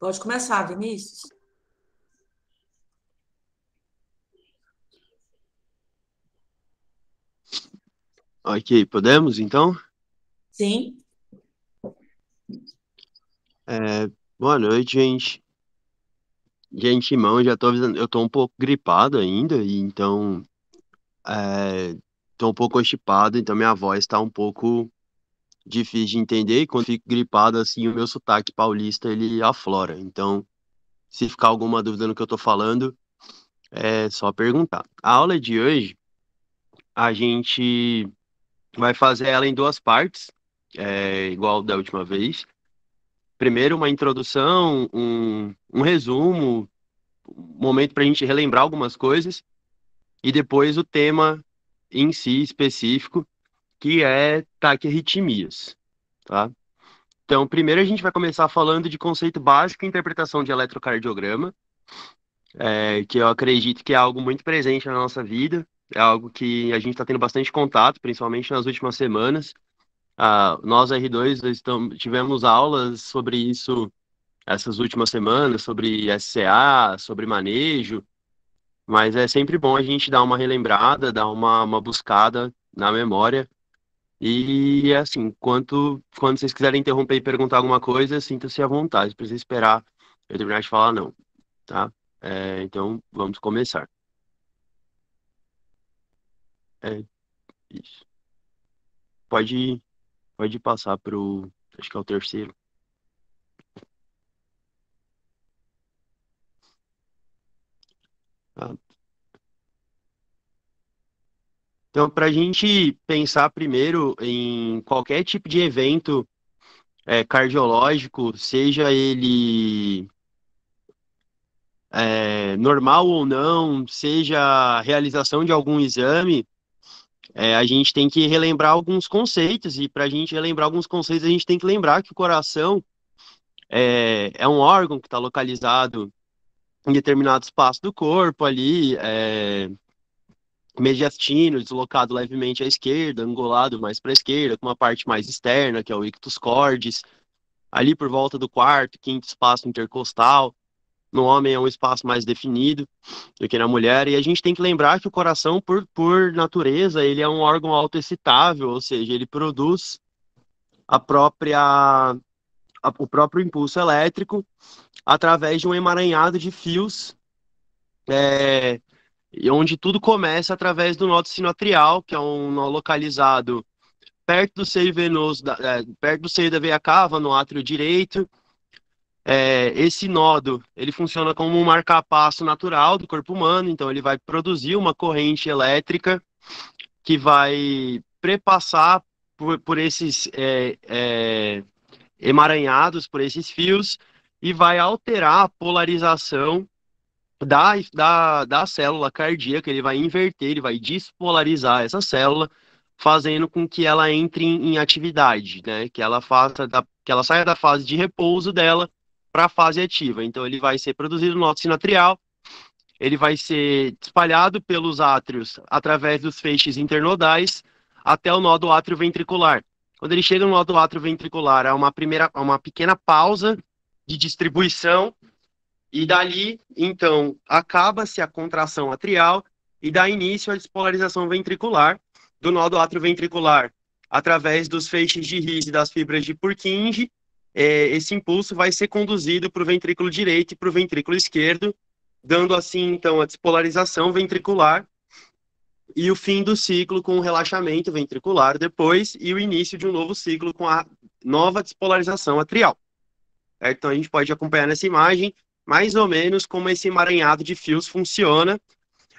Pode começar, Vinícius. Ok, podemos então? Sim. É, boa noite, gente. De antemão, já tô avisando, eu tô um pouco gripado ainda, e então é, tô um pouco constipado, então minha voz tá um pouco difícil de entender e quando fico gripado assim, o meu sotaque paulista ele aflora. Então, se ficar alguma dúvida no que eu tô falando, é só perguntar. A aula de hoje a gente vai fazer ela em duas partes, é, igual da última vez. Primeiro, uma introdução, um, um resumo, um momento para a gente relembrar algumas coisas, e depois o tema em si específico, que é taquirritmias, tá? Então, primeiro a gente vai começar falando de conceito básico e interpretação de eletrocardiograma, é, que eu acredito que é algo muito presente na nossa vida, é algo que a gente está tendo bastante contato, principalmente nas últimas semanas. Ah, nós, R2, estamos, tivemos aulas sobre isso essas últimas semanas, sobre SCA, sobre manejo, mas é sempre bom a gente dar uma relembrada, dar uma, uma buscada na memória e assim, quanto, quando vocês quiserem interromper e perguntar alguma coisa, sinta-se à vontade, precisa esperar eu terminar de falar, não. Tá? É, então, vamos começar. É, isso. Pode, pode passar para o. Acho que é o terceiro. Ah. Então, para a gente pensar primeiro em qualquer tipo de evento é, cardiológico, seja ele é, normal ou não, seja a realização de algum exame, é, a gente tem que relembrar alguns conceitos, e para a gente relembrar alguns conceitos, a gente tem que lembrar que o coração é, é um órgão que está localizado em determinado espaço do corpo ali, é, mediastino deslocado levemente à esquerda, angulado mais para a esquerda, com uma parte mais externa, que é o ictus cordis, ali por volta do quarto, quinto espaço intercostal. No homem é um espaço mais definido do que na mulher, e a gente tem que lembrar que o coração, por, por natureza, ele é um órgão autoexcitável, ou seja, ele produz a própria a, o próprio impulso elétrico através de um emaranhado de fios é, e onde tudo começa através do nó sinotrial, que é um nó localizado perto do seio venoso, da, é, perto do seio da veia cava, no átrio direito. É, esse nodo ele funciona como um marcapasso natural do corpo humano, então ele vai produzir uma corrente elétrica que vai prepassar por, por esses é, é, emaranhados, por esses fios, e vai alterar a polarização da, da, da célula cardíaca, ele vai inverter, ele vai despolarizar essa célula, fazendo com que ela entre em, em atividade, né? Que ela faça da, que ela saia da fase de repouso dela para a fase ativa. Então ele vai ser produzido no alto sinatrial, ele vai ser espalhado pelos átrios através dos feixes internodais até o nó do átrio ventricular. Quando ele chega no nó do átrio ventricular, há uma primeira, há uma pequena pausa de distribuição e dali, então, acaba-se a contração atrial e dá início à despolarização ventricular do nó do átrio ventricular através dos feixes de RIS e das fibras de Purkinje. É, esse impulso vai ser conduzido para o ventrículo direito e para o ventrículo esquerdo, dando assim, então, a despolarização ventricular e o fim do ciclo com o relaxamento ventricular depois e o início de um novo ciclo com a nova despolarização atrial. Então a gente pode acompanhar nessa imagem mais ou menos como esse emaranhado de fios funciona.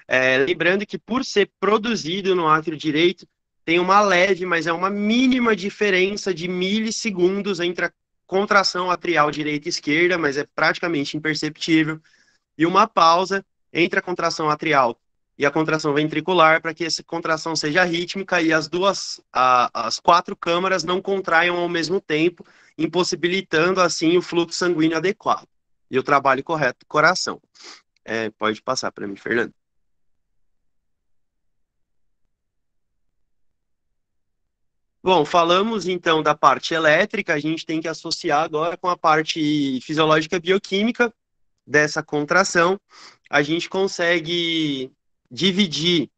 É, lembrando que, por ser produzido no átrio direito, tem uma leve, mas é uma mínima diferença de milissegundos entre a contração atrial direita e esquerda, mas é praticamente imperceptível, e uma pausa entre a contração atrial e a contração ventricular para que essa contração seja rítmica e as duas, a, as quatro câmaras não contraiam ao mesmo tempo, impossibilitando assim o fluxo sanguíneo adequado e o trabalho correto do coração. É, pode passar para mim, Fernando. Bom, falamos então da parte elétrica, a gente tem que associar agora com a parte fisiológica bioquímica dessa contração. A gente consegue dividir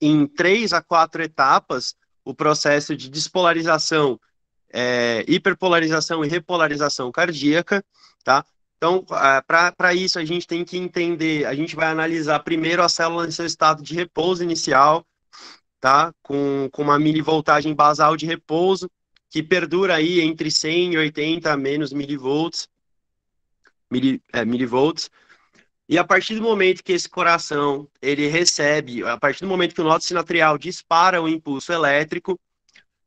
em três a quatro etapas o processo de despolarização, é, hiperpolarização e repolarização cardíaca, tá? Então, é, para isso, a gente tem que entender, a gente vai analisar primeiro a célula em seu estado de repouso inicial, tá? Com, com uma milivoltagem basal de repouso, que perdura aí entre 100 e 80 menos milivolts, mili, é, milivolts. E a partir do momento que esse coração, ele recebe, a partir do momento que o nó sinatrial dispara o impulso elétrico,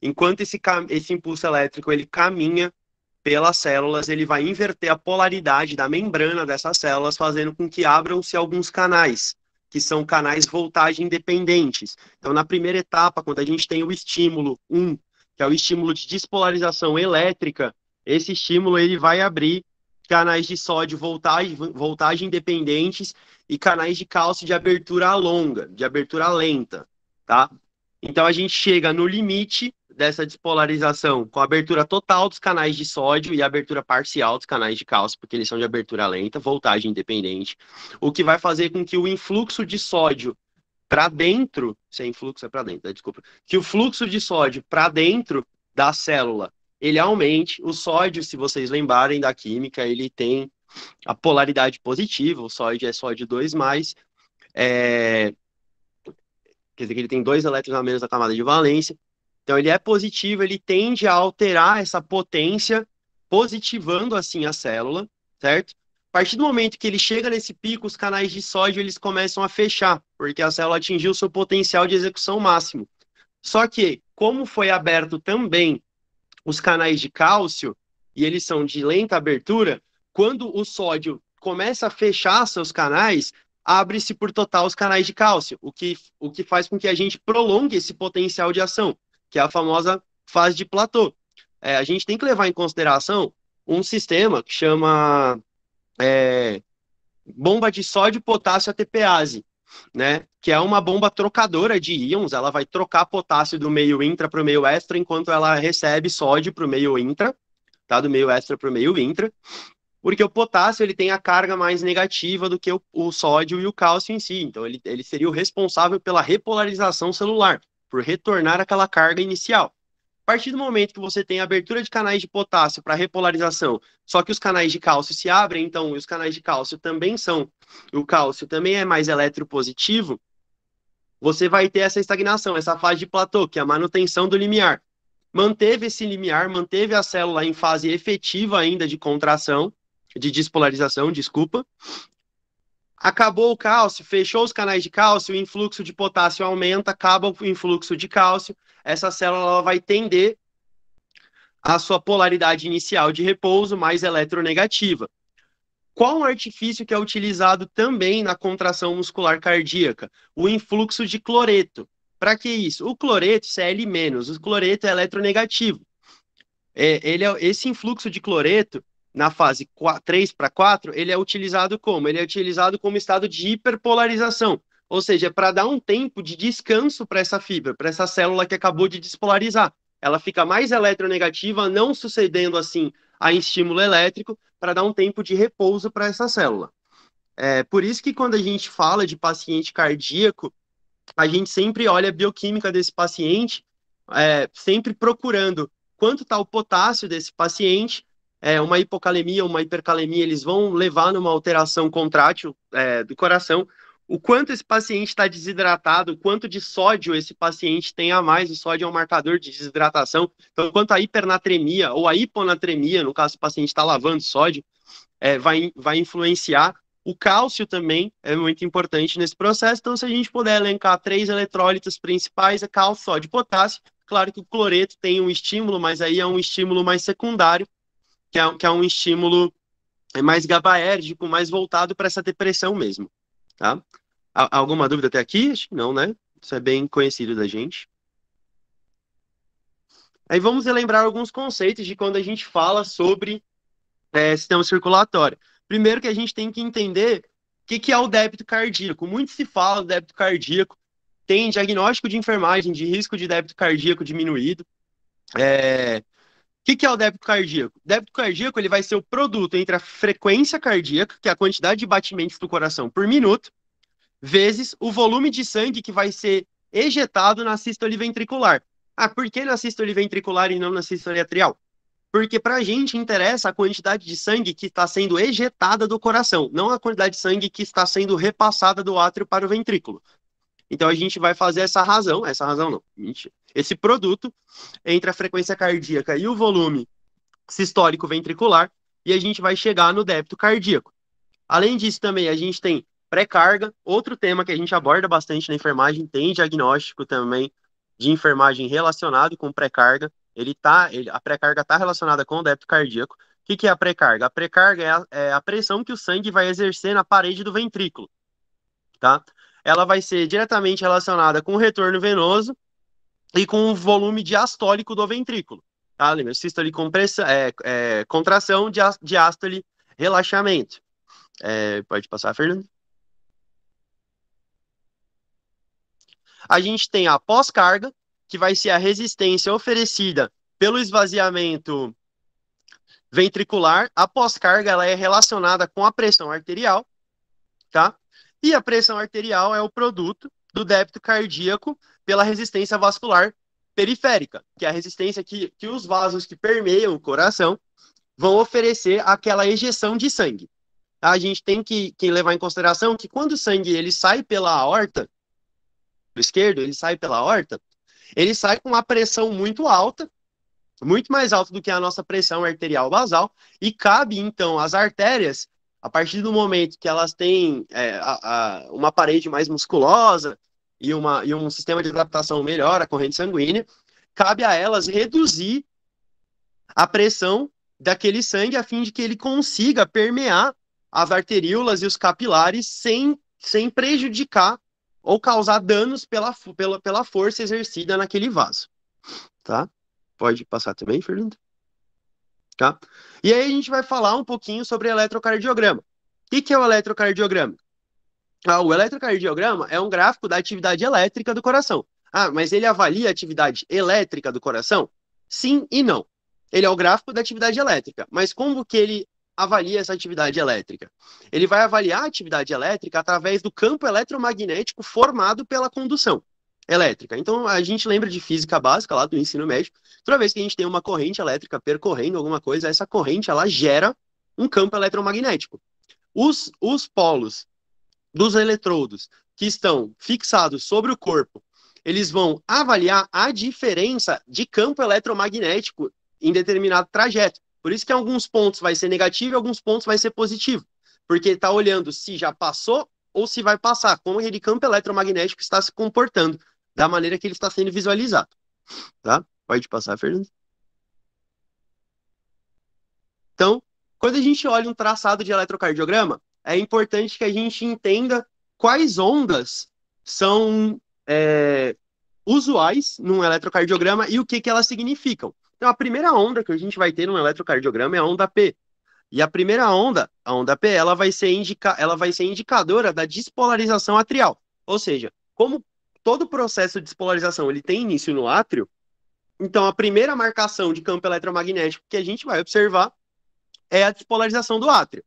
enquanto esse, esse impulso elétrico, ele caminha, pelas células, ele vai inverter a polaridade da membrana dessas células, fazendo com que abram-se alguns canais, que são canais voltagem dependentes. Então, na primeira etapa, quando a gente tem o estímulo 1, que é o estímulo de despolarização elétrica, esse estímulo ele vai abrir canais de sódio voltagem, voltagem dependentes e canais de cálcio de abertura longa, de abertura lenta, tá? Então a gente chega no limite dessa despolarização com abertura total dos canais de sódio e abertura parcial dos canais de cálcio, porque eles são de abertura lenta, voltagem independente, o que vai fazer com que o influxo de sódio para dentro, se é influxo é para dentro, né? desculpa, que o fluxo de sódio para dentro da célula, ele aumente. O sódio, se vocês lembrarem da química, ele tem a polaridade positiva, o sódio é sódio 2+, é, quer dizer que ele tem dois elétrons a menos na camada de valência, então ele é positivo, ele tende a alterar essa potência, positivando assim a célula, certo? A partir do momento que ele chega nesse pico, os canais de sódio eles começam a fechar, porque a célula atingiu seu potencial de execução máximo. Só que, como foi aberto também os canais de cálcio, e eles são de lenta abertura, quando o sódio começa a fechar seus canais, abre-se por total os canais de cálcio, o que, o que faz com que a gente prolongue esse potencial de ação que é a famosa fase de platô. É, a gente tem que levar em consideração um sistema que chama é, bomba de sódio, potássio, ATPase, né? Que é uma bomba trocadora de íons, ela vai trocar potássio do meio intra para o meio extra, enquanto ela recebe sódio para o meio intra, tá? Do meio extra para o meio intra, porque o potássio ele tem a carga mais negativa do que o, o sódio e o cálcio em si, então ele, ele seria o responsável pela repolarização celular por retornar aquela carga inicial. A partir do momento que você tem abertura de canais de potássio para repolarização, só que os canais de cálcio se abrem, então os canais de cálcio também são, o cálcio também é mais eletropositivo, você vai ter essa estagnação, essa fase de platô, que é a manutenção do limiar. Manteve esse limiar, manteve a célula em fase efetiva ainda de contração, de despolarização, desculpa, Acabou o cálcio, fechou os canais de cálcio, o influxo de potássio aumenta, acaba o influxo de cálcio, essa célula vai tender a sua polaridade inicial de repouso mais eletronegativa. Qual o artifício que é utilizado também na contração muscular cardíaca? O influxo de cloreto. Para que isso? O cloreto, Cl-, é o cloreto é eletronegativo. É, ele é, esse influxo de cloreto na fase 4, 3 para 4, ele é utilizado como? Ele é utilizado como estado de hiperpolarização, ou seja, é para dar um tempo de descanso para essa fibra, para essa célula que acabou de despolarizar. Ela fica mais eletronegativa, não sucedendo assim a estímulo elétrico, para dar um tempo de repouso para essa célula. É, por isso que quando a gente fala de paciente cardíaco, a gente sempre olha a bioquímica desse paciente, é, sempre procurando quanto está o potássio desse paciente, é, uma hipocalemia, uma hipercalemia, eles vão levar numa alteração contrátil é, do coração. O quanto esse paciente está desidratado, o quanto de sódio esse paciente tem a mais, o sódio é um marcador de desidratação. Então, quanto a hipernatremia ou a hiponatremia, no caso o paciente está lavando sódio, é, vai, vai influenciar. O cálcio também é muito importante nesse processo. Então, se a gente puder elencar três eletrólitos principais, é cálcio, sódio e potássio. Claro que o cloreto tem um estímulo, mas aí é um estímulo mais secundário que é, que é um estímulo é mais gabaérgico, mais voltado para essa depressão mesmo, tá? alguma dúvida até aqui? Acho que não, né? Isso é bem conhecido da gente. Aí vamos relembrar alguns conceitos de quando a gente fala sobre é, sistema circulatório. Primeiro que a gente tem que entender o que, que é o débito cardíaco. Muito se fala do débito cardíaco, tem diagnóstico de enfermagem de risco de débito cardíaco diminuído, é, o que, que é o débito cardíaco? Débito cardíaco ele vai ser o produto entre a frequência cardíaca, que é a quantidade de batimentos do coração por minuto, vezes o volume de sangue que vai ser ejetado na sístole ventricular. Ah, por que na sístole ventricular e não na sístole atrial? Porque para a gente interessa a quantidade de sangue que está sendo ejetada do coração, não a quantidade de sangue que está sendo repassada do átrio para o ventrículo. Então a gente vai fazer essa razão, essa razão não, mentira esse produto entre a frequência cardíaca e o volume sistólico ventricular e a gente vai chegar no débito cardíaco. Além disso, também a gente tem pré-carga, outro tema que a gente aborda bastante na enfermagem, tem diagnóstico também de enfermagem relacionado com pré-carga. Ele tá, ele, a pré-carga está relacionada com o débito cardíaco. O que, que é a pré-carga? A pré-carga é, a, é a pressão que o sangue vai exercer na parede do ventrículo, tá? Ela vai ser diretamente relacionada com o retorno venoso e com o volume diastólico do ventrículo. Tá? Lembra? Sístole compressa, é, é, contração, diástole relaxamento. É, pode passar, Fernando. A gente tem a pós-carga, que vai ser a resistência oferecida pelo esvaziamento ventricular. A pós-carga ela é relacionada com a pressão arterial, tá? E a pressão arterial é o produto do débito cardíaco pela resistência vascular periférica, que é a resistência que, que os vasos que permeiam o coração vão oferecer àquela ejeção de sangue. A gente tem que, que levar em consideração que quando o sangue ele sai pela aorta, do esquerdo, ele sai pela aorta, ele sai com uma pressão muito alta, muito mais alta do que a nossa pressão arterial basal, e cabe então às artérias a partir do momento que elas têm é, a, a, uma parede mais musculosa e, uma, e um sistema de adaptação melhor à corrente sanguínea, cabe a elas reduzir a pressão daquele sangue a fim de que ele consiga permear as arteríolas e os capilares sem, sem prejudicar ou causar danos pela, pela, pela força exercida naquele vaso. Tá? Pode passar também, Fernando? Tá? E aí a gente vai falar um pouquinho sobre eletrocardiograma. O que, que é o eletrocardiograma? Ah, o eletrocardiograma é um gráfico da atividade elétrica do coração. Ah, mas ele avalia a atividade elétrica do coração? Sim e não. Ele é o gráfico da atividade elétrica. Mas como que ele avalia essa atividade elétrica? Ele vai avaliar a atividade elétrica através do campo eletromagnético formado pela condução elétrica. Então, a gente lembra de física básica lá do ensino médio. Toda vez que a gente tem uma corrente elétrica percorrendo alguma coisa, essa corrente ela gera um campo eletromagnético. Os, os polos dos eletrodos que estão fixados sobre o corpo, eles vão avaliar a diferença de campo eletromagnético em determinado trajeto. Por isso que alguns pontos vai ser negativo e alguns pontos vai ser positivo. Porque está olhando se já passou ou se vai passar, como aquele campo eletromagnético está se comportando da maneira que ele está sendo visualizado. Tá? Pode passar, Fernando. Então, quando a gente olha um traçado de eletrocardiograma, é importante que a gente entenda quais ondas são é, usuais num eletrocardiograma e o que, que elas significam. Então, a primeira onda que a gente vai ter num eletrocardiograma é a onda P. E a primeira onda, a onda P, ela vai ser, indica ela vai ser indicadora da despolarização atrial. Ou seja, como todo o processo de despolarização ele tem início no átrio, então a primeira marcação de campo eletromagnético que a gente vai observar é a despolarização do átrio.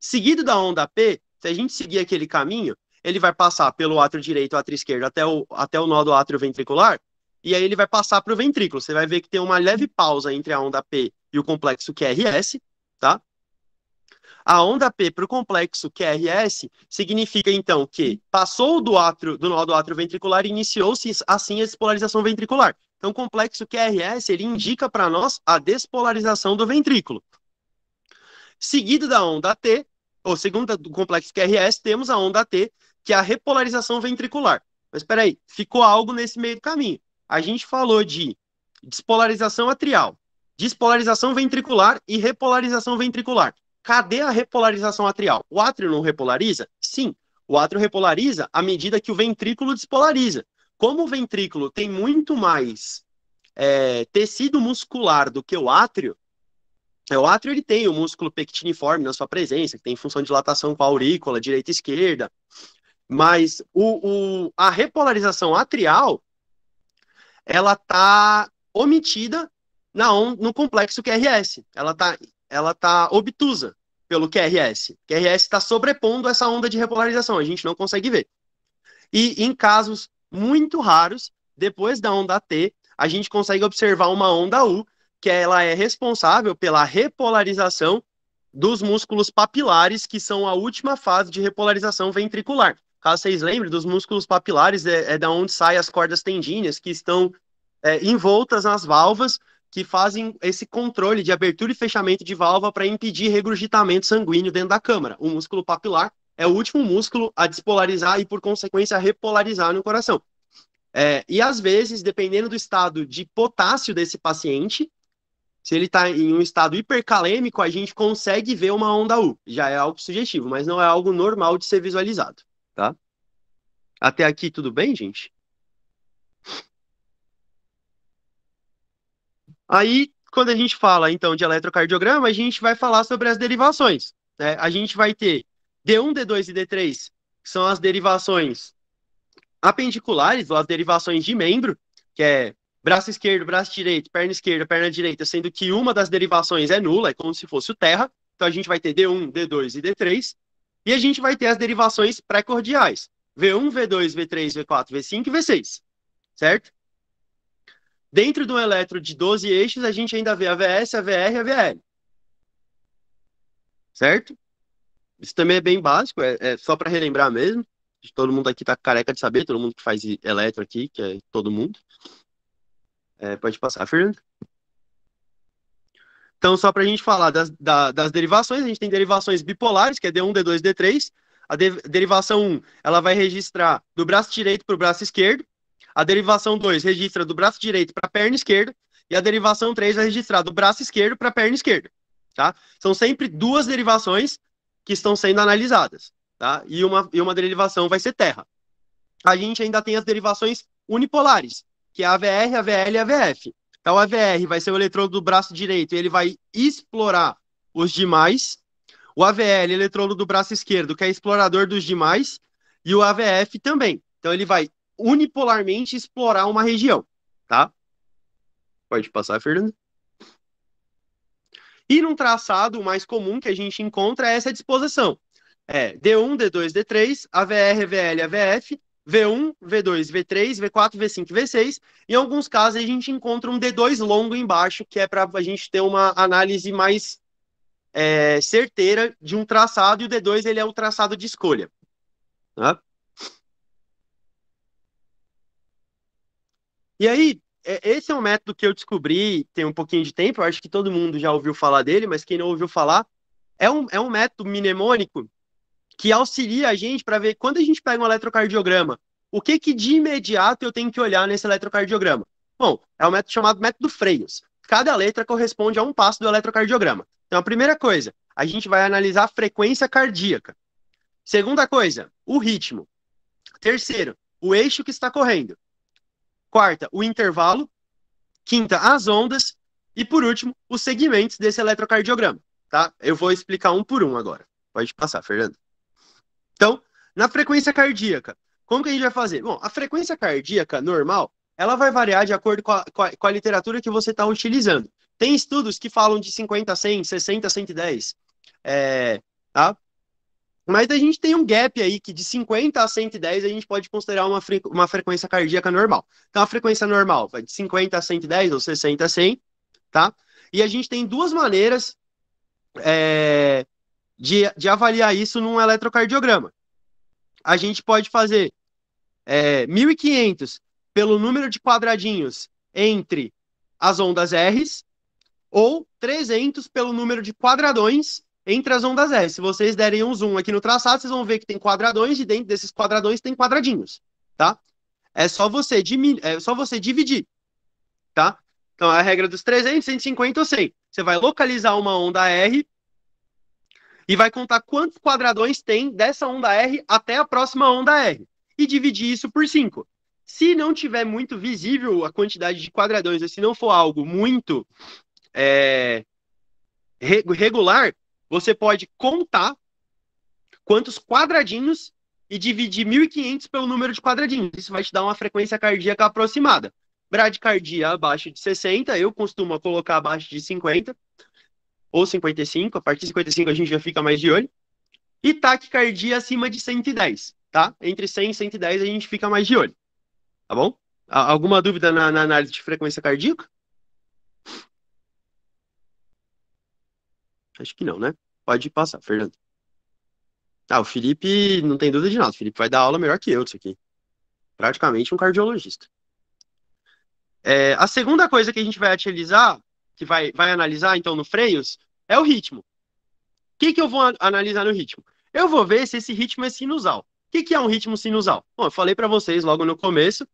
Seguido da onda P, se a gente seguir aquele caminho, ele vai passar pelo átrio direito, átrio esquerdo, até o, até o nó do átrio ventricular, e aí ele vai passar para o ventrículo. Você vai ver que tem uma leve pausa entre a onda P e o complexo QRS, tá? A onda P para o complexo QRS é significa, então, que passou do, átrio, do nó do átrio ventricular e iniciou-se, assim, a despolarização ventricular. Então, o complexo QRS é ele indica para nós a despolarização do ventrículo. Seguido da onda T, ou segundo do complexo QRS, é temos a onda T, que é a repolarização ventricular. Mas espera aí, ficou algo nesse meio do caminho. A gente falou de despolarização atrial, despolarização ventricular e repolarização ventricular. Cadê a repolarização atrial? O átrio não repolariza? Sim, o átrio repolariza à medida que o ventrículo despolariza. Como o ventrículo tem muito mais é, tecido muscular do que o átrio, é, o átrio ele tem o músculo pectiniforme na sua presença, que tem função de dilatação com a aurícula, direita e esquerda. Mas o, o, a repolarização atrial, ela tá omitida na, no complexo QRS. Ela tá ela está obtusa pelo QRS. O QRS está sobrepondo essa onda de repolarização, a gente não consegue ver. E em casos muito raros, depois da onda T, a gente consegue observar uma onda U, que ela é responsável pela repolarização dos músculos papilares, que são a última fase de repolarização ventricular. Caso vocês lembrem, dos músculos papilares é, é da onde saem as cordas tendíneas, que estão é, envoltas nas válvulas que fazem esse controle de abertura e fechamento de válvula para impedir regurgitamento sanguíneo dentro da câmara. O músculo papilar é o último músculo a despolarizar e, por consequência, a repolarizar no coração. É, e às vezes, dependendo do estado de potássio desse paciente, se ele está em um estado hipercalêmico, a gente consegue ver uma onda U. Já é algo sugestivo, mas não é algo normal de ser visualizado, tá? Até aqui tudo bem, gente? Aí, quando a gente fala, então, de eletrocardiograma, a gente vai falar sobre as derivações. Né? A gente vai ter D1, D2 e D3, que são as derivações apendiculares, ou as derivações de membro, que é braço esquerdo, braço direito, perna esquerda, perna direita, sendo que uma das derivações é nula, é como se fosse o terra. Então a gente vai ter D1, D2 e D3. E a gente vai ter as derivações pré-cordiais, V1, V2, V3, V4, V5 e V6, certo? Dentro do eletro de 12 eixos, a gente ainda vê a VS, a VR e a VL. Certo? Isso também é bem básico, é, é só para relembrar mesmo. Todo mundo aqui tá careca de saber, todo mundo que faz eletro aqui, que é todo mundo. É, pode passar, Fernando. Então, só para a gente falar das, da, das derivações, a gente tem derivações bipolares, que é D1, D2, D3. A de, derivação 1, ela vai registrar do braço direito para o braço esquerdo. A derivação 2 registra do braço direito para a perna esquerda. E a derivação 3 vai é registrar do braço esquerdo para a perna esquerda. Tá? São sempre duas derivações que estão sendo analisadas. Tá? E, uma, e uma derivação vai ser terra. A gente ainda tem as derivações unipolares, que é a AVR, AVL e AVF. Então, a AVR vai ser o eletrodo do braço direito, e ele vai explorar os demais. O AVL, eletrodo do braço esquerdo, que é explorador dos demais. E o AVF também. Então, ele vai unipolarmente explorar uma região, tá? Pode passar, Fernando. E num traçado mais comum que a gente encontra é essa disposição. É D1, D2, D3, AVR, VL, AVF, V1, V2, V3, V4, V5, V6. Em alguns casos a gente encontra um D2 longo embaixo, que é para a gente ter uma análise mais é, certeira de um traçado, e o D2 ele é o traçado de escolha. Tá? E aí, é, esse é um método que eu descobri tem um pouquinho de tempo, eu acho que todo mundo já ouviu falar dele, mas quem não ouviu falar, é um, é um método mnemônico que auxilia a gente para ver quando a gente pega um eletrocardiograma, o que, que de imediato eu tenho que olhar nesse eletrocardiograma. Bom, é um método chamado método Freios. Cada letra corresponde a um passo do eletrocardiograma. Então, a primeira coisa, a gente vai analisar a frequência cardíaca. Segunda coisa, o ritmo. Terceiro, o eixo que está correndo quarta, o intervalo, quinta, as ondas e por último, os segmentos desse eletrocardiograma, tá? Eu vou explicar um por um agora. Pode passar, Fernando. Então, na frequência cardíaca, como que a gente vai fazer? Bom, a frequência cardíaca normal, ela vai variar de acordo com a, com a, com a literatura que você está utilizando. Tem estudos que falam de 50 a 100, 60 a 110, é, tá? Mas a gente tem um gap aí que de 50 a 110 a gente pode considerar uma, fre uma frequência cardíaca normal. Então a frequência normal vai de 50 a 110 ou 60 a 100, tá? E a gente tem duas maneiras é, de, de avaliar isso num eletrocardiograma. A gente pode fazer é, 1.500 pelo número de quadradinhos entre as ondas R's ou 300 pelo número de quadradões entre as ondas R. Se vocês derem um zoom aqui no traçado, vocês vão ver que tem quadradões e dentro desses quadradões tem quadradinhos, tá? É só você, é só você dividir, tá? Então, é a regra dos 300, 150 ou 100. Você vai localizar uma onda R e vai contar quantos quadradões tem dessa onda R até a próxima onda R e dividir isso por 5. Se não tiver muito visível a quantidade de quadradões, se não for algo muito é, regular, você pode contar quantos quadradinhos e dividir 1.500 pelo número de quadradinhos. Isso vai te dar uma frequência cardíaca aproximada. Bradicardia abaixo de 60, eu costumo colocar abaixo de 50 ou 55, a partir de 55 a gente já fica mais de olho. E taquicardia acima de 110, tá? Entre 100 e 110 a gente fica mais de olho, tá bom? Alguma dúvida na, na análise de frequência cardíaca? Acho que não, né? Pode passar, Fernando. Ah, o Felipe, não tem dúvida de nada. O Felipe vai dar aula melhor que eu disso aqui. Praticamente um cardiologista. É, a segunda coisa que a gente vai utilizar, que vai, vai analisar então no Freios, é o ritmo. O que, que eu vou analisar no ritmo? Eu vou ver se esse ritmo é sinusal. O que, que é um ritmo sinusal? Bom, eu falei para vocês logo no começo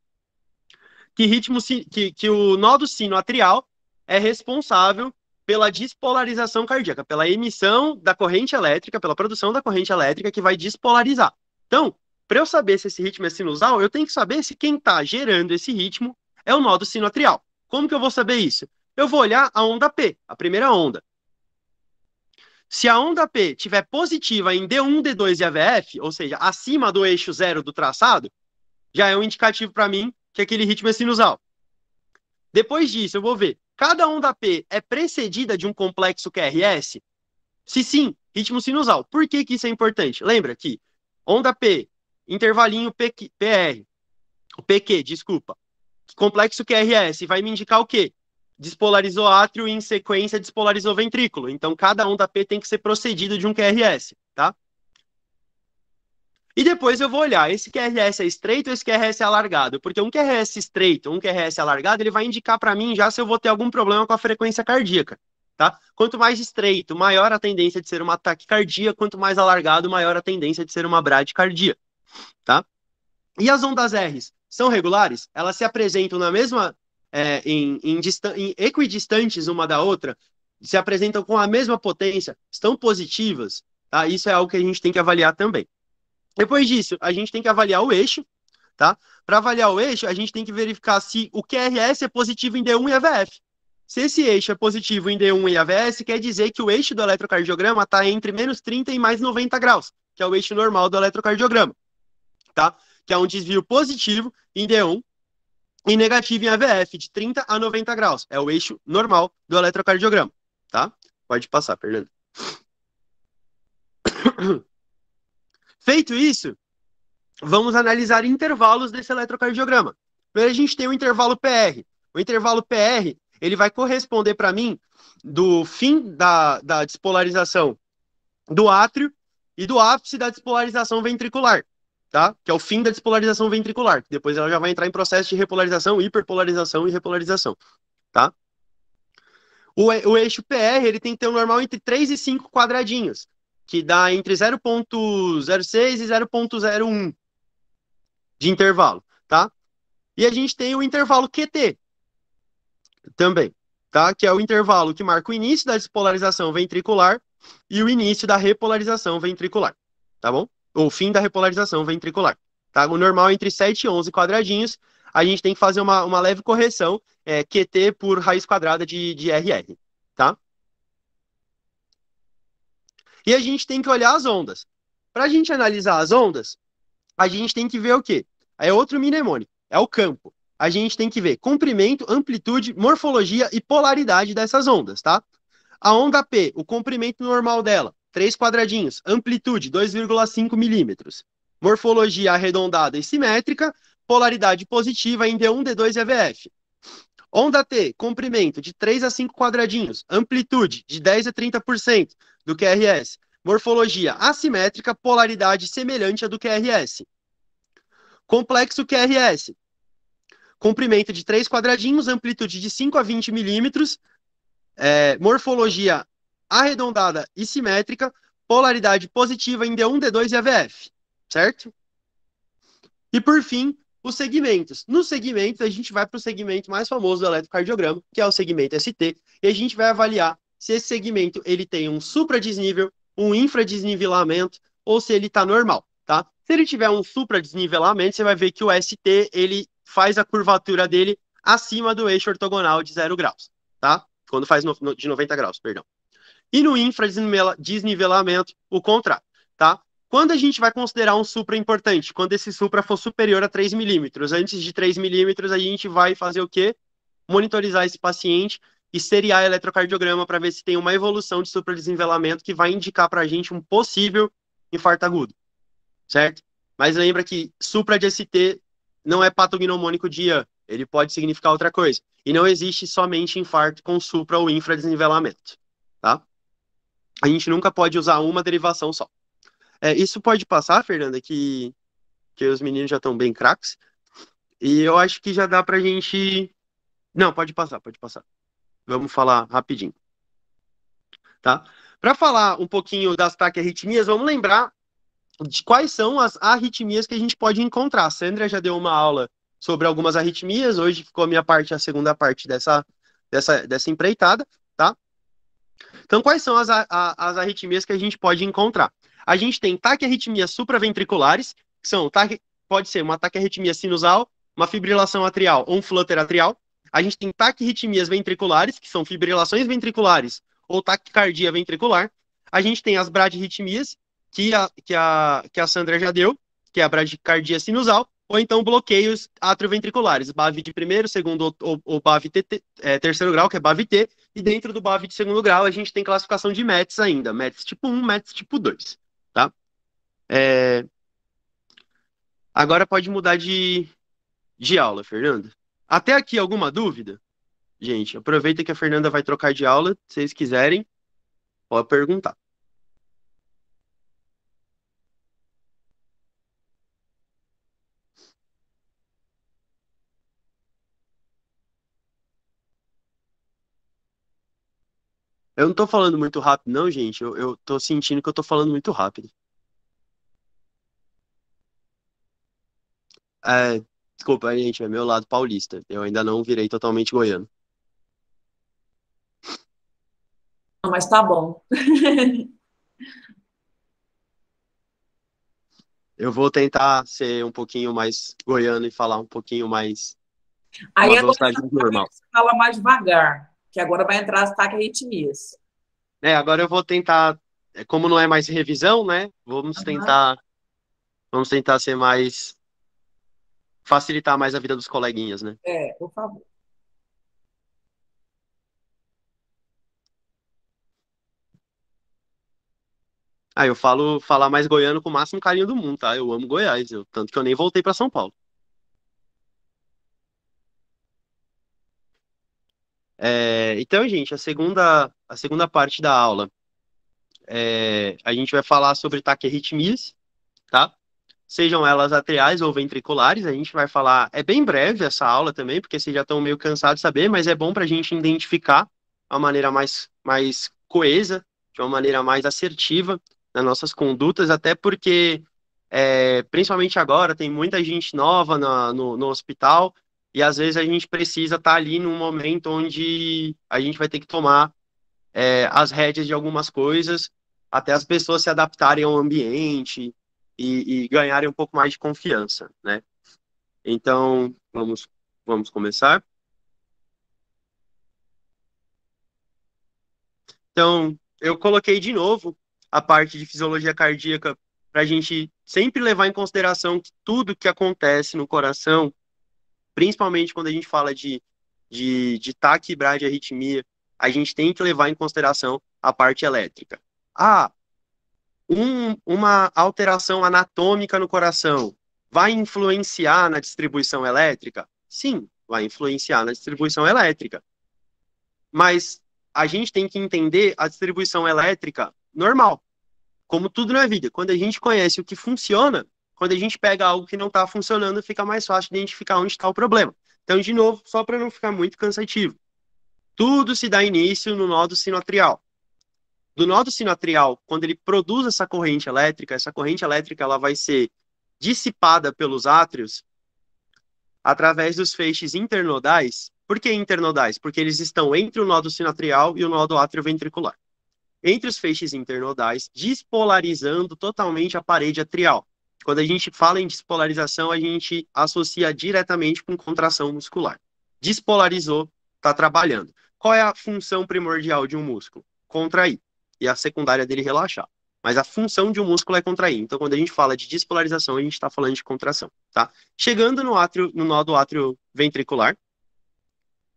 que, ritmo, que, que o nó do sino atrial é responsável pela despolarização cardíaca, pela emissão da corrente elétrica, pela produção da corrente elétrica que vai despolarizar. Então, para eu saber se esse ritmo é sinusal, eu tenho que saber se quem está gerando esse ritmo é o nodo sinoatrial. Como que eu vou saber isso? Eu vou olhar a onda P, a primeira onda. Se a onda P tiver positiva em D1, D2 e AVF, ou seja, acima do eixo zero do traçado, já é um indicativo para mim que aquele ritmo é sinusal. Depois disso, eu vou ver cada onda P é precedida de um complexo QRS? Se sim, ritmo sinusal. Por que, que isso é importante? Lembra que onda P, intervalinho PQ, PR, PQ, desculpa, complexo QRS vai me indicar o quê? Despolarizou átrio e, em sequência, despolarizou ventrículo. Então, cada onda P tem que ser precedida de um QRS, tá? E depois eu vou olhar, esse QRS é estreito ou esse QRS é alargado? Porque um QRS estreito, um QRS alargado, ele vai indicar para mim já se eu vou ter algum problema com a frequência cardíaca, tá? Quanto mais estreito, maior a tendência de ser uma taquicardia, quanto mais alargado, maior a tendência de ser uma bradicardia, tá? E as ondas R's são regulares? Elas se apresentam na mesma, é, em, em, em equidistantes uma da outra, se apresentam com a mesma potência, estão positivas, tá? Isso é algo que a gente tem que avaliar também. Depois disso, a gente tem que avaliar o eixo, tá? Para avaliar o eixo, a gente tem que verificar se o QRS é positivo em D1 e AVF. Se esse eixo é positivo em D1 e AVS, quer dizer que o eixo do eletrocardiograma está entre menos 30 e mais 90 graus, que é o eixo normal do eletrocardiograma, tá? Que é um desvio positivo em D1 e negativo em AVF, de 30 a 90 graus. É o eixo normal do eletrocardiograma, tá? Pode passar, Fernando. Feito isso, vamos analisar intervalos desse eletrocardiograma. Primeiro a gente tem o intervalo PR. O intervalo PR ele vai corresponder para mim do fim da, da despolarização do átrio e do ápice da despolarização ventricular, tá? Que é o fim da despolarização ventricular. Depois ela já vai entrar em processo de repolarização, hiperpolarização e repolarização, tá? O, eixo PR ele tem que ter um normal entre 3 e 5 quadradinhos que dá entre 0.06 e 0.01 de intervalo, tá? E a gente tem o intervalo QT também, tá? Que é o intervalo que marca o início da despolarização ventricular e o início da repolarização ventricular, tá bom? Ou fim da repolarização ventricular, tá? O normal é entre 7 e 11 quadradinhos, a gente tem que fazer uma, uma leve correção, é, QT por raiz quadrada de, de RR, tá? E a gente tem que olhar as ondas. Para a gente analisar as ondas, a gente tem que ver o quê? É outro mnemônico, é o campo. A gente tem que ver comprimento, amplitude, morfologia e polaridade dessas ondas, tá? A onda P, o comprimento normal dela, três quadradinhos, amplitude 2,5 milímetros, morfologia arredondada e simétrica, polaridade positiva em D1, D2 e EVF. Onda T, comprimento de 3 a 5 quadradinhos, amplitude de 10 a 30% do QRS, morfologia assimétrica, polaridade semelhante à do QRS. Complexo QRS, comprimento de 3 quadradinhos, amplitude de 5 a 20 milímetros, é, morfologia arredondada e simétrica, polaridade positiva em D1, D2 e AVF, certo? E por fim, os segmentos. Nos segmentos, a gente vai para o segmento mais famoso do eletrocardiograma, que é o segmento ST, e a gente vai avaliar se esse segmento ele tem um supradesnível, um infradesnivelamento, ou se ele está normal, tá? Se ele tiver um supradesnivelamento, você vai ver que o ST, ele faz a curvatura dele acima do eixo ortogonal de zero graus, tá? Quando faz no, no, de 90 graus, perdão. E no infradesnivelamento, o contrário, tá? Quando a gente vai considerar um supra importante? Quando esse supra for superior a 3 milímetros. Antes de 3 milímetros, a gente vai fazer o quê? Monitorizar esse paciente e seriar eletrocardiograma para ver se tem uma evolução de supra supra-desenvelamento que vai indicar para a gente um possível infarto agudo, certo? Mas lembra que supra de ST não é patognomônico de IAN, ele pode significar outra coisa. E não existe somente infarto com supra ou infra desnivelamento, tá? A gente nunca pode usar uma derivação só. É, isso pode passar, Fernanda, que, que os meninos já estão bem craques. E eu acho que já dá pra gente. Não, pode passar, pode passar. Vamos falar rapidinho. Tá? Para falar um pouquinho das arritmias, vamos lembrar de quais são as arritmias que a gente pode encontrar. A Sandra já deu uma aula sobre algumas arritmias, hoje ficou a minha parte, a segunda parte dessa, dessa, dessa empreitada, tá? Então, quais são as, a, as arritmias que a gente pode encontrar? a gente tem taquiarritmias supraventriculares, que são, pode ser uma taquiarritmia sinusal, uma fibrilação atrial ou um flutter atrial. A gente tem taquiarritmias ventriculares, que são fibrilações ventriculares ou taquicardia ventricular. A gente tem as bradirritmias, que a, que a, que a Sandra já deu, que é a bradicardia sinusal, ou então bloqueios atrioventriculares, BAV de primeiro, segundo ou, ou BAV é, terceiro grau, que é BAV-T, e dentro do BAV de segundo grau a gente tem classificação de METs ainda, METs tipo 1, METs tipo 2. É... Agora pode mudar de, de aula, Fernanda. Até aqui, alguma dúvida? Gente, aproveita que a Fernanda vai trocar de aula. Se vocês quiserem, pode perguntar. Eu não tô falando muito rápido, não, gente. Eu, eu tô sentindo que eu tô falando muito rápido. É, desculpa, gente, é meu lado paulista. Eu ainda não virei totalmente goiano. Não, mas tá bom. Eu vou tentar ser um pouquinho mais goiano e falar um pouquinho mais. Aí agora normal. você fala mais devagar, que agora vai entrar as taquiarritmias. É, agora eu vou tentar, é, como não é mais revisão, né? Vamos uhum. tentar, vamos tentar ser mais facilitar mais a vida dos coleguinhas, né? É, por favor. Ah, eu falo falar mais goiano com o máximo carinho do mundo, tá? Eu amo Goiás, eu, tanto que eu nem voltei para São Paulo. É, então, gente, a segunda, a segunda parte da aula, é, a gente vai falar sobre taquerritmias, tá? sejam elas atriais ou ventriculares. A gente vai falar, é bem breve essa aula também, porque vocês já estão meio cansados de saber, mas é bom para a gente identificar a maneira mais, mais coesa, de uma maneira mais assertiva nas nossas condutas, até porque, é, principalmente agora, tem muita gente nova na, no, no hospital e às vezes a gente precisa estar tá ali num momento onde a gente vai ter que tomar é, as rédeas de algumas coisas até as pessoas se adaptarem ao ambiente, e, e ganharem um pouco mais de confiança, né? Então, vamos, vamos começar. Então, eu coloquei de novo a parte de fisiologia cardíaca para a gente sempre levar em consideração que tudo que acontece no coração, principalmente quando a gente fala de, de, de taquibrade arritmia, a gente tem que levar em consideração a parte elétrica. Ah, um, uma alteração anatômica no coração vai influenciar na distribuição elétrica? Sim, vai influenciar na distribuição elétrica. Mas a gente tem que entender a distribuição elétrica normal. Como tudo na vida, quando a gente conhece o que funciona, quando a gente pega algo que não está funcionando, fica mais fácil identificar onde está o problema. Então, de novo, só para não ficar muito cansativo, tudo se dá início no nodo sinoatrial do nodo sinatrial, quando ele produz essa corrente elétrica, essa corrente elétrica ela vai ser dissipada pelos átrios através dos feixes internodais. Por que internodais? Porque eles estão entre o nodo sinatrial e o nodo atrioventricular. Entre os feixes internodais, despolarizando totalmente a parede atrial. Quando a gente fala em despolarização, a gente associa diretamente com contração muscular. Despolarizou, está trabalhando. Qual é a função primordial de um músculo? Contrair e a secundária dele relaxar. Mas a função de um músculo é contrair. Então, quando a gente fala de despolarização, a gente está falando de contração, tá? Chegando no átrio, no nó do átrio ventricular,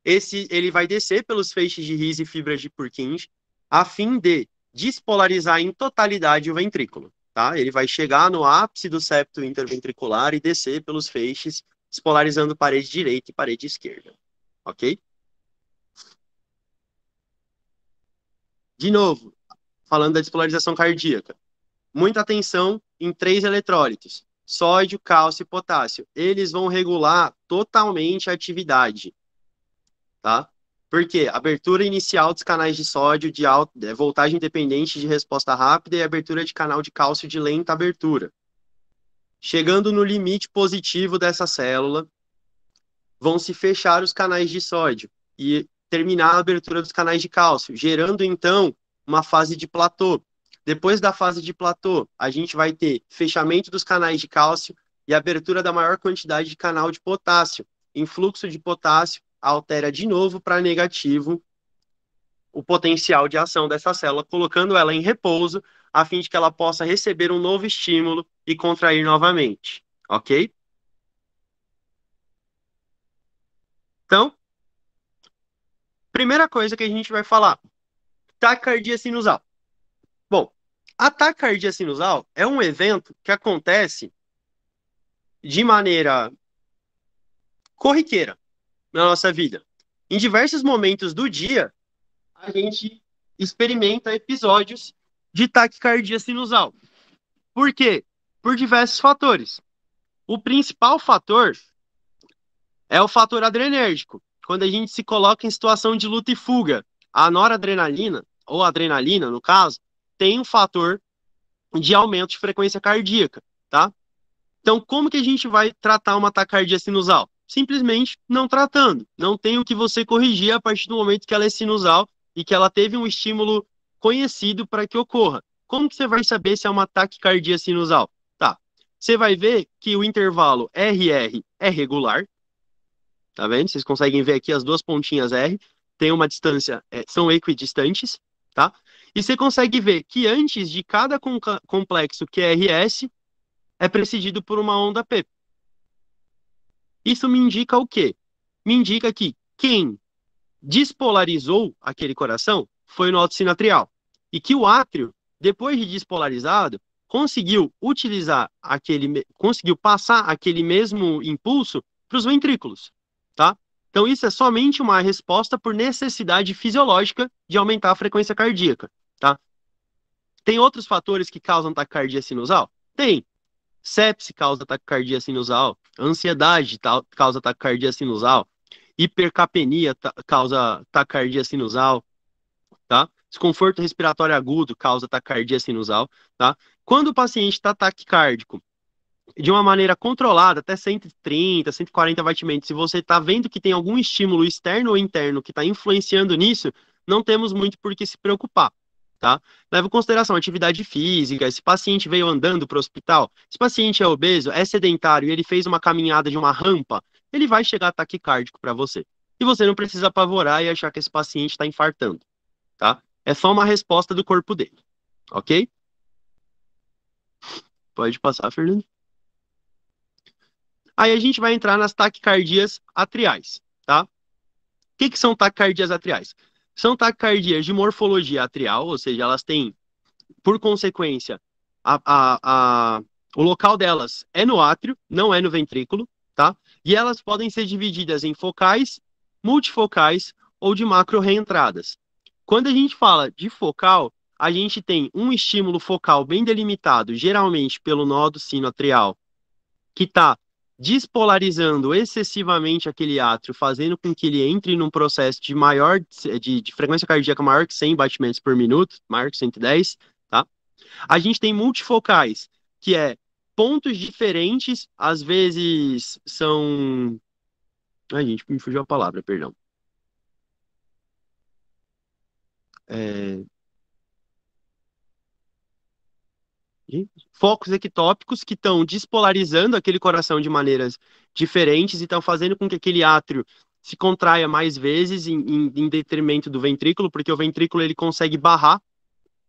esse ele vai descer pelos feixes de His e fibras de Purkinje, a fim de despolarizar em totalidade o ventrículo, tá? Ele vai chegar no ápice do septo interventricular e descer pelos feixes, despolarizando parede direita e parede esquerda, ok? De novo, falando da despolarização cardíaca. Muita atenção em três eletrólitos: sódio, cálcio e potássio. Eles vão regular totalmente a atividade, tá? Porque abertura inicial dos canais de sódio de alta, é, voltagem dependente de resposta rápida e abertura de canal de cálcio de lenta abertura. Chegando no limite positivo dessa célula, vão se fechar os canais de sódio e terminar a abertura dos canais de cálcio, gerando então uma fase de platô. Depois da fase de platô, a gente vai ter fechamento dos canais de cálcio e abertura da maior quantidade de canal de potássio. Influxo de potássio altera de novo para negativo o potencial de ação dessa célula, colocando ela em repouso, a fim de que ela possa receber um novo estímulo e contrair novamente, ok? Então, primeira coisa que a gente vai falar, taquicardia sinusal. Bom, a taquicardia sinusal é um evento que acontece de maneira corriqueira na nossa vida. Em diversos momentos do dia, a gente experimenta episódios de taquicardia sinusal. Por quê? Por diversos fatores. O principal fator é o fator adrenérgico. Quando a gente se coloca em situação de luta e fuga, a noradrenalina ou adrenalina, no caso, tem um fator de aumento de frequência cardíaca, tá? Então, como que a gente vai tratar uma taquicardia sinusal? Simplesmente não tratando. Não tem o que você corrigir a partir do momento que ela é sinusal e que ela teve um estímulo conhecido para que ocorra. Como que você vai saber se é uma taquicardia sinusal? Tá. Você vai ver que o intervalo RR é regular. Tá vendo? Vocês conseguem ver aqui as duas pontinhas R. Tem uma distância, é, são equidistantes tá? E você consegue ver que antes de cada complexo QRS é, é precedido por uma onda P. Isso me indica o quê? Me indica que quem despolarizou aquele coração foi no sinatrial e que o átrio, depois de despolarizado, conseguiu utilizar aquele, conseguiu passar aquele mesmo impulso para os ventrículos, tá? Então, isso é somente uma resposta por necessidade fisiológica de aumentar a frequência cardíaca, tá? Tem outros fatores que causam taquicardia sinusal? Tem. Sepse causa taquicardia sinusal, ansiedade causa taquicardia sinusal, hipercapnia causa taquicardia sinusal, tá? Desconforto respiratório agudo causa taquicardia sinusal, tá? Quando o paciente está taquicárdico de uma maneira controlada, até 130, 140 batimentos, se você está vendo que tem algum estímulo externo ou interno que está influenciando nisso, não temos muito por que se preocupar. Tá? Leva em consideração atividade física, esse paciente veio andando para o hospital, esse paciente é obeso, é sedentário e ele fez uma caminhada de uma rampa, ele vai chegar taquicárdico para você. E você não precisa apavorar e achar que esse paciente está infartando. Tá? É só uma resposta do corpo dele. Ok? Pode passar, Fernando. Aí a gente vai entrar nas taquicardias atriais, tá? O que, que são taquicardias atriais? São taquicardias de morfologia atrial, ou seja, elas têm, por consequência, a, a, a, o local delas é no átrio, não é no ventrículo, tá? E elas podem ser divididas em focais, multifocais ou de macro reentradas. Quando a gente fala de focal, a gente tem um estímulo focal bem delimitado, geralmente pelo nó do sino atrial, que está despolarizando excessivamente aquele átrio, fazendo com que ele entre num processo de maior de, de, frequência cardíaca maior que 100 batimentos por minuto, maior que 110, tá? A gente tem multifocais, que é pontos diferentes, às vezes são Ai, gente, me fugiu a palavra, perdão. É... focos ectópicos que estão despolarizando aquele coração de maneiras diferentes e estão fazendo com que aquele átrio se contraia mais vezes em, em, em detrimento do ventrículo, porque o ventrículo ele consegue barrar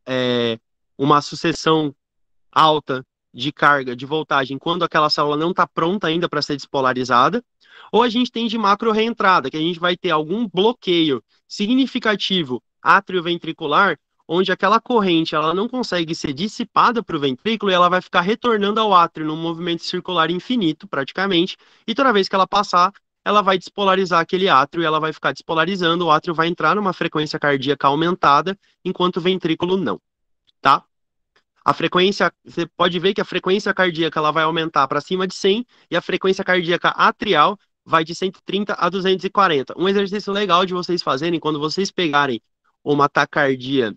é, uma sucessão alta de carga, de voltagem, quando aquela célula não está pronta ainda para ser despolarizada, ou a gente tem de macro reentrada, que a gente vai ter algum bloqueio significativo atrioventricular onde aquela corrente ela não consegue ser dissipada para o ventrículo e ela vai ficar retornando ao átrio num movimento circular infinito, praticamente, e toda vez que ela passar, ela vai despolarizar aquele átrio e ela vai ficar despolarizando, o átrio vai entrar numa frequência cardíaca aumentada, enquanto o ventrículo não, tá? A frequência, você pode ver que a frequência cardíaca ela vai aumentar para cima de 100 e a frequência cardíaca atrial vai de 130 a 240. Um exercício legal de vocês fazerem quando vocês pegarem uma taquicardia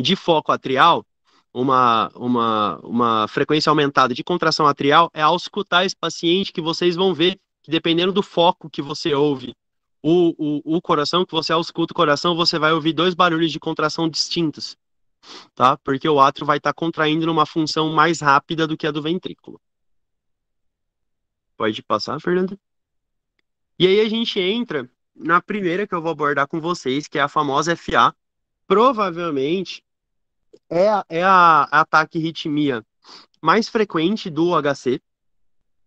de foco atrial, uma, uma, uma frequência aumentada de contração atrial, é ao escutar esse paciente que vocês vão ver que dependendo do foco que você ouve, o, o, o coração, que você ausculta o coração, você vai ouvir dois barulhos de contração distintos, tá? Porque o átrio vai estar tá contraindo numa função mais rápida do que a do ventrículo. Pode passar, Fernanda? E aí a gente entra na primeira que eu vou abordar com vocês, que é a famosa FA. Provavelmente é, é a é ataque ritmia mais frequente do HC.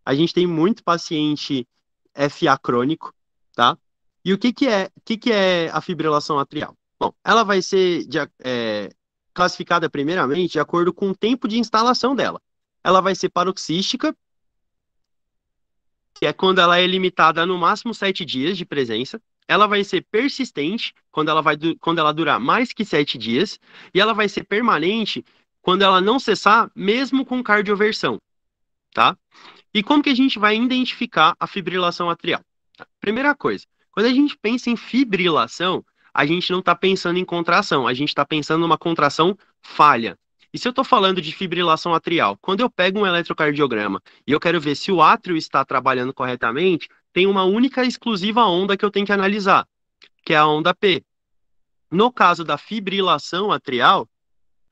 A gente tem muito paciente FA crônico, tá? E o que, que, é, que, que é a fibrilação atrial? Bom, ela vai ser de, é, classificada primeiramente de acordo com o tempo de instalação dela. Ela vai ser paroxística, que é quando ela é limitada a no máximo sete dias de presença, ela vai ser persistente quando ela, vai, quando ela durar mais que sete dias, e ela vai ser permanente quando ela não cessar, mesmo com cardioversão, tá? E como que a gente vai identificar a fibrilação atrial? Tá, primeira coisa, quando a gente pensa em fibrilação, a gente não está pensando em contração, a gente está pensando numa contração falha. E se eu estou falando de fibrilação atrial, quando eu pego um eletrocardiograma e eu quero ver se o átrio está trabalhando corretamente, tem uma única exclusiva onda que eu tenho que analisar, que é a onda P. No caso da fibrilação atrial,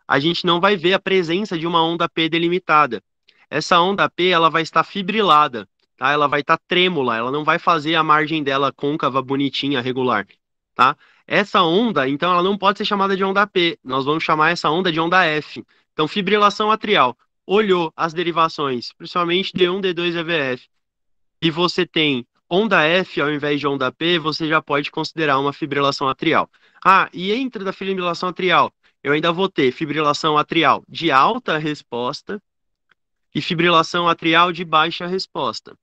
a gente não vai ver a presença de uma onda P delimitada. Essa onda P ela vai estar fibrilada, tá? Ela vai estar trêmula, ela não vai fazer a margem dela côncava, bonitinha, regular, tá? Essa onda, então, ela não pode ser chamada de onda P. Nós vamos chamar essa onda de onda F. Então, fibrilação atrial. Olhou as derivações, principalmente D1, D2 e EVF e você tem onda F ao invés de onda P, você já pode considerar uma fibrilação atrial. Ah, e entre da fibrilação atrial, eu ainda vou ter fibrilação atrial de alta resposta e fibrilação atrial de baixa resposta.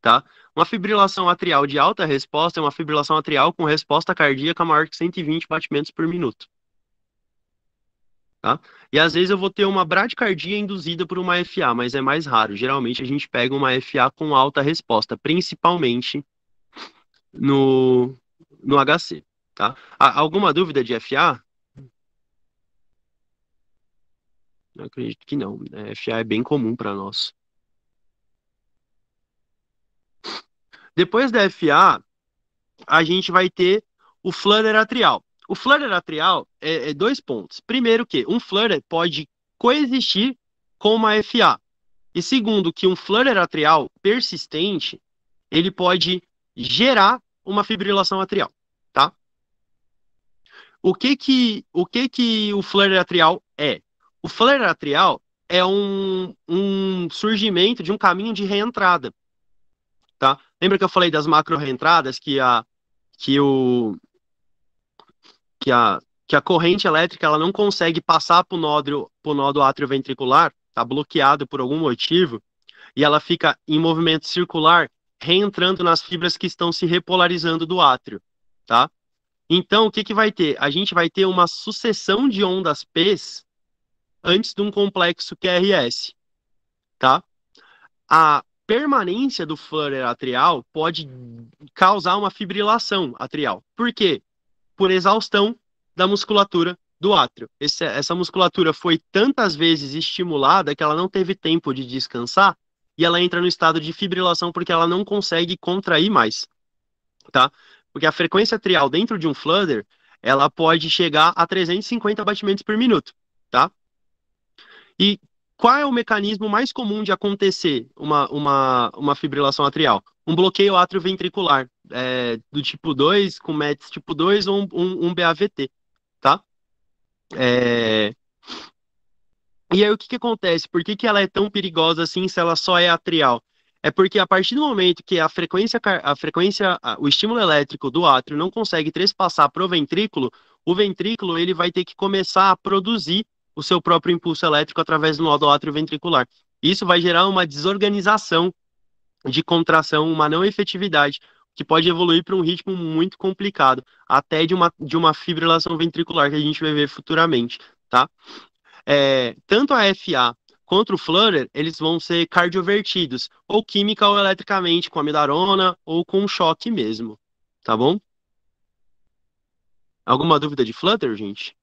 Tá? Uma fibrilação atrial de alta resposta é uma fibrilação atrial com resposta cardíaca maior que 120 batimentos por minuto. Tá? E às vezes eu vou ter uma bradicardia induzida por uma FA, mas é mais raro. Geralmente a gente pega uma FA com alta resposta, principalmente no, no HC. Tá? Há alguma dúvida de FA? Não acredito que não. Né? FA é bem comum para nós. Depois da FA, a gente vai ter o flutter atrial. O flutter atrial é, é dois pontos. Primeiro que um flutter pode coexistir com uma FA. E segundo que um flutter atrial persistente, ele pode gerar uma fibrilação atrial, tá? O que que o, que que o flutter atrial é? O flutter atrial é um, um surgimento de um caminho de reentrada, tá? Lembra que eu falei das macro reentradas que a que o que a, que a corrente elétrica ela não consegue passar para o nó do átrio atrioventricular, está bloqueado por algum motivo, e ela fica em movimento circular, reentrando nas fibras que estão se repolarizando do átrio, tá? Então, o que, que vai ter? A gente vai ter uma sucessão de ondas P antes de um complexo QRS, tá? A permanência do flutter atrial pode causar uma fibrilação atrial. Por quê? por exaustão da musculatura do átrio. Esse, essa musculatura foi tantas vezes estimulada que ela não teve tempo de descansar e ela entra no estado de fibrilação porque ela não consegue contrair mais, tá? Porque a frequência trial dentro de um flutter, ela pode chegar a 350 batimentos por minuto, tá? E qual é o mecanismo mais comum de acontecer uma, uma, uma fibrilação atrial? um bloqueio atrioventricular é, do tipo 2, com METs tipo 2 ou um, um, um BAVT, tá? É... E aí o que, que acontece? Por que, que ela é tão perigosa assim se ela só é atrial? É porque a partir do momento que a frequência, a frequência, o estímulo elétrico do átrio não consegue trespassar para o ventrículo, o ventrículo ele vai ter que começar a produzir o seu próprio impulso elétrico através do nodo atrioventricular. Isso vai gerar uma desorganização de contração, uma não efetividade, que pode evoluir para um ritmo muito complicado, até de uma, de uma fibrilação ventricular que a gente vai ver futuramente, tá? É, tanto a FA quanto o Flutter, eles vão ser cardiovertidos, ou química ou eletricamente, com amidarona ou com choque mesmo, tá bom? Alguma dúvida de Flutter, gente?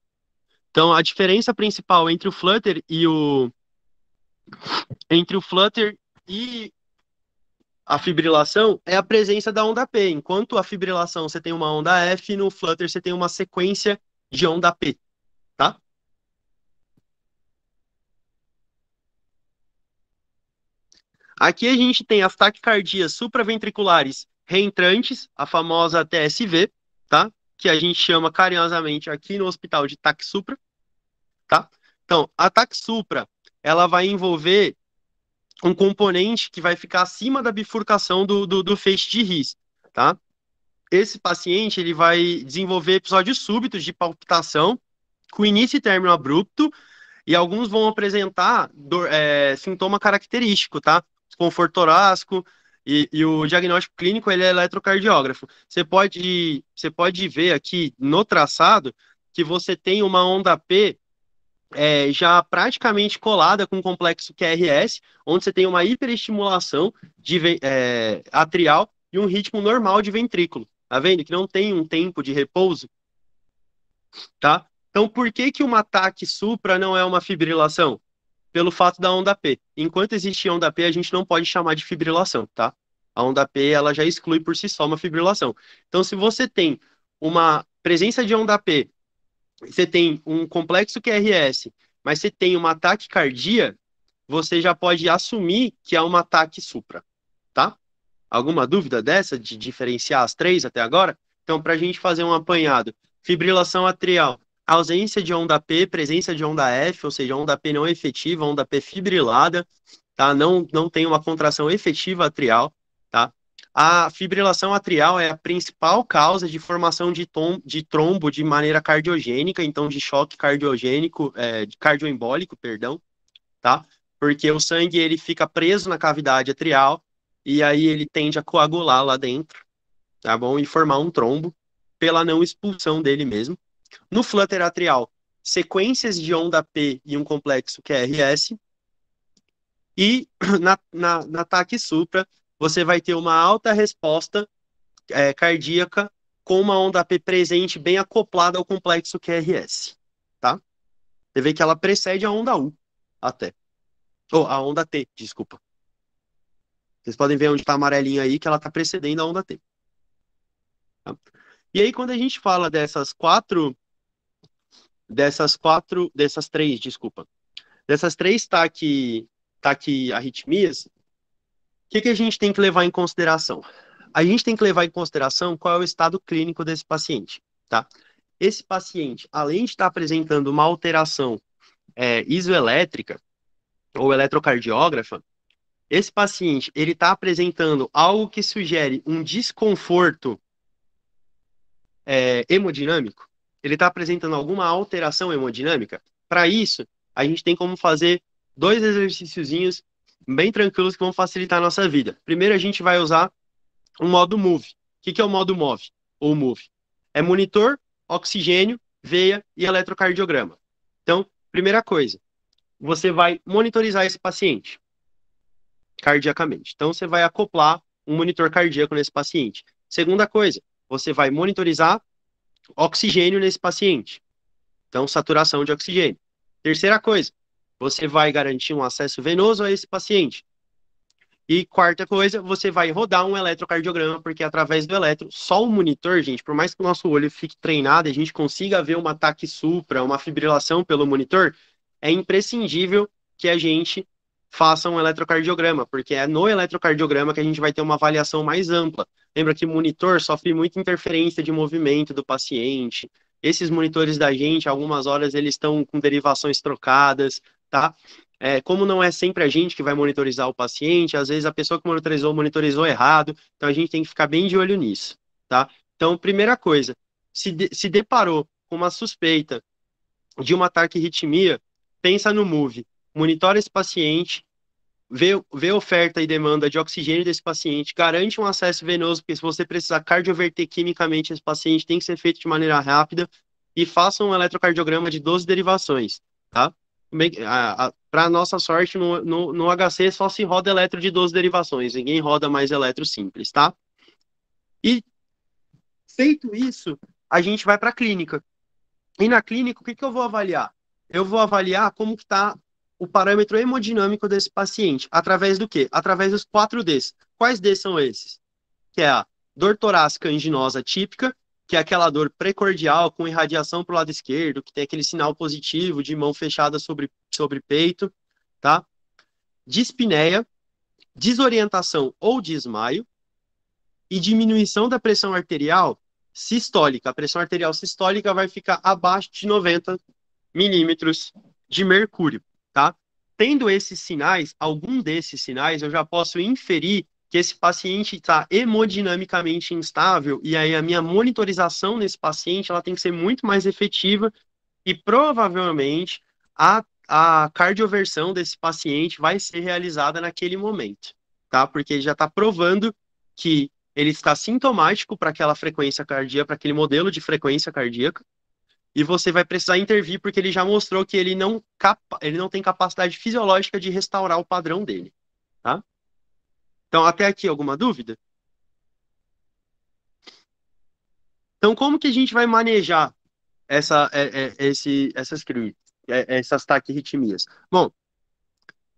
Então, a diferença principal entre o Flutter e o entre o Flutter e a fibrilação é a presença da onda P. Enquanto a fibrilação você tem uma onda F, no Flutter você tem uma sequência de onda P, tá? Aqui a gente tem as taquicardias supraventriculares reentrantes, a famosa TSV, tá? Que a gente chama carinhosamente aqui no hospital de taxupra, tá? Então, a taxupra, ela vai envolver um componente que vai ficar acima da bifurcação do, do, do feixe de ris, tá? Esse paciente ele vai desenvolver episódios súbitos de palpitação com início e término abrupto e alguns vão apresentar dor, é, sintoma característico, tá? Desconforto torácico e, e, o diagnóstico clínico ele é eletrocardiógrafo. Você pode, você pode ver aqui no traçado que você tem uma onda P é, já praticamente colada com o complexo QRS, onde você tem uma hiperestimulação de, é, atrial e um ritmo normal de ventrículo. Tá vendo? Que não tem um tempo de repouso. Tá? Então, por que, que um ataque supra não é uma fibrilação? Pelo fato da onda P. Enquanto existe onda P, a gente não pode chamar de fibrilação, tá? A onda P, ela já exclui por si só uma fibrilação. Então, se você tem uma presença de onda P você tem um complexo QRS, mas você tem uma taquicardia, você já pode assumir que é um ataque supra, tá? Alguma dúvida dessa de diferenciar as três até agora? Então, para a gente fazer um apanhado, fibrilação atrial, ausência de onda P, presença de onda F, ou seja, onda P não efetiva, onda P fibrilada, tá? Não, não tem uma contração efetiva atrial. A fibrilação atrial é a principal causa de formação de, tom, de trombo de maneira cardiogênica, então de choque cardiogênico, é, cardioembólico, perdão, tá? Porque o sangue ele fica preso na cavidade atrial e aí ele tende a coagular lá dentro, tá bom? E formar um trombo pela não expulsão dele mesmo. No flutter atrial, sequências de onda P e um complexo QRS. E na, na, na TAC supra, você vai ter uma alta resposta é, cardíaca com uma onda P presente bem acoplada ao complexo QRS, tá? Você vê que ela precede a onda U até. Ou oh, a onda T, desculpa. Vocês podem ver onde está amarelinho aí, que ela está precedendo a onda T. Tá? E aí, quando a gente fala dessas quatro, dessas quatro, dessas três, desculpa, dessas três taque, tá taque tá arritmias, que, que a gente tem que levar em consideração? A gente tem que levar em consideração qual é o estado clínico desse paciente, tá? Esse paciente, além de estar apresentando uma alteração é, isoelétrica ou eletrocardiógrafa, esse paciente ele está apresentando algo que sugere um desconforto é, hemodinâmico. Ele está apresentando alguma alteração hemodinâmica. Para isso, a gente tem como fazer dois exercíciozinhos bem tranquilos que vão facilitar a nossa vida. Primeiro, a gente vai usar o modo Move. O que, que é o modo Move? Ou Move? É monitor, oxigênio, veia e eletrocardiograma. Então, primeira coisa, você vai monitorizar esse paciente cardiacamente. Então, você vai acoplar um monitor cardíaco nesse paciente. Segunda coisa, você vai monitorizar oxigênio nesse paciente. Então, saturação de oxigênio. Terceira coisa, você vai garantir um acesso venoso a esse paciente. E quarta coisa, você vai rodar um eletrocardiograma, porque através do eletro, só o monitor, gente, por mais que o nosso olho fique treinado e a gente consiga ver um ataque supra, uma fibrilação pelo monitor, é imprescindível que a gente faça um eletrocardiograma, porque é no eletrocardiograma que a gente vai ter uma avaliação mais ampla. Lembra que monitor sofre muita interferência de movimento do paciente. Esses monitores da gente, algumas horas eles estão com derivações trocadas, tá? É, como não é sempre a gente que vai monitorizar o paciente, às vezes a pessoa que monitorizou, monitorizou errado, então a gente tem que ficar bem de olho nisso, tá? Então, primeira coisa, se, de, se deparou com uma suspeita de uma taquirritmia, pensa no MOVE, monitora esse paciente, vê, vê oferta e demanda de oxigênio desse paciente, garante um acesso venoso, porque se você precisar cardioverter quimicamente esse paciente, tem que ser feito de maneira rápida, e faça um eletrocardiograma de 12 derivações, tá? para nossa sorte, no, no, no, HC só se roda eletro de 12 derivações, ninguém roda mais eletro simples, tá? E feito isso, a gente vai para a clínica. E na clínica, o que, que eu vou avaliar? Eu vou avaliar como que está o parâmetro hemodinâmico desse paciente. Através do quê? Através dos 4Ds. Quais Ds são esses? Que é a dor torácica anginosa típica, que é aquela dor precordial com irradiação para o lado esquerdo, que tem aquele sinal positivo de mão fechada sobre, sobre peito, tá? Dispneia, desorientação ou desmaio e diminuição da pressão arterial sistólica. A pressão arterial sistólica vai ficar abaixo de 90 milímetros de mercúrio, tá? Tendo esses sinais, algum desses sinais, eu já posso inferir que esse paciente está hemodinamicamente instável e aí a minha monitorização nesse paciente ela tem que ser muito mais efetiva e provavelmente a, a cardioversão desse paciente vai ser realizada naquele momento, tá? Porque ele já está provando que ele está sintomático para aquela frequência cardíaca, para aquele modelo de frequência cardíaca, e você vai precisar intervir porque ele já mostrou que ele não, capa ele não tem capacidade fisiológica de restaurar o padrão dele, tá? Então, até aqui, alguma dúvida? Então, como que a gente vai manejar essa, é, é, esse, essas crises, é, essas taquirritmias? Bom,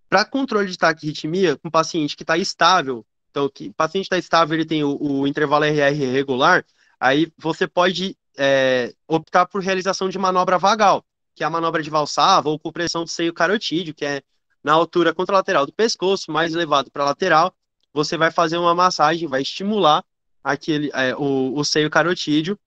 para controle de taquirritmia, um paciente que está estável, então, que paciente está estável, ele tem o, o, intervalo RR regular, aí você pode é, optar por realização de manobra vagal, que é a manobra de valsava ou compressão do seio carotídeo, que é na altura contralateral do pescoço, mais elevado para lateral, você vai fazer uma massagem, vai estimular aquele, é, o, o seio carotídeo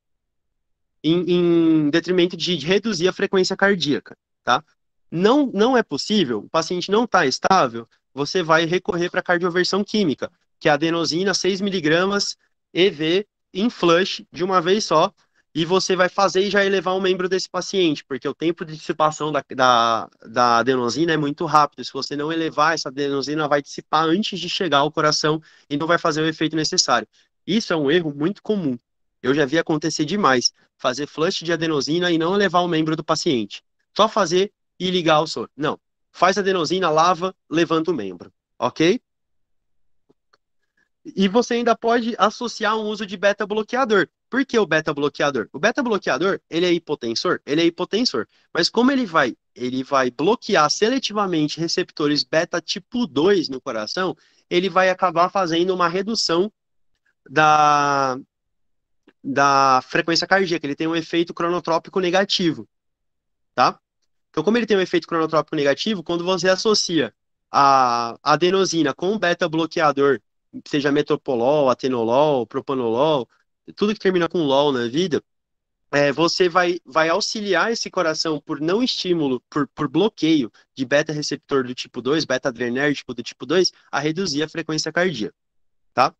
em, em detrimento de, reduzir a frequência cardíaca, tá? Não, não é possível, o paciente não está estável, você vai recorrer para cardioversão química, que é adenosina 6mg EV em flush de uma vez só, e você vai fazer e já elevar o um membro desse paciente, porque o tempo de dissipação da, da, da adenosina é muito rápido. Se você não elevar, essa adenosina vai dissipar antes de chegar ao coração e não vai fazer o efeito necessário. Isso é um erro muito comum. Eu já vi acontecer demais. Fazer flush de adenosina e não elevar o membro do paciente. Só fazer e ligar o soro. Não. Faz adenosina, lava, levanta o membro. Ok? E você ainda pode associar um uso de beta-bloqueador. Por que o beta bloqueador? O beta bloqueador, ele é hipotensor? Ele é hipotensor, mas como ele vai, ele vai bloquear seletivamente receptores beta tipo 2 no coração, ele vai acabar fazendo uma redução da da frequência cardíaca, ele tem um efeito cronotrópico negativo, tá? Então, como ele tem um efeito cronotrópico negativo, quando você associa a adenosina com beta bloqueador, seja metoprolol, atenolol, propanolol, tudo que termina com LOL na vida, é, você vai, vai auxiliar esse coração por não estímulo, por, por bloqueio de beta receptor do tipo 2, beta adrenérgico do tipo 2, a reduzir a frequência cardíaca, tá?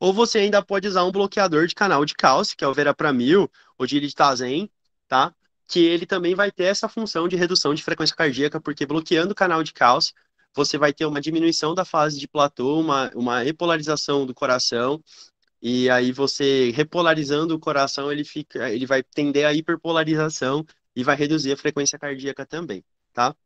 Ou você ainda pode usar um bloqueador de canal de cálcio, que é o verapramil ou dilitazen, tá? Que ele também vai ter essa função de redução de frequência cardíaca, porque bloqueando o canal de cálcio, você vai ter uma diminuição da fase de platô, uma, uma repolarização do coração e aí você repolarizando o coração, ele fica, ele vai tender à hiperpolarização e vai reduzir a frequência cardíaca também, tá?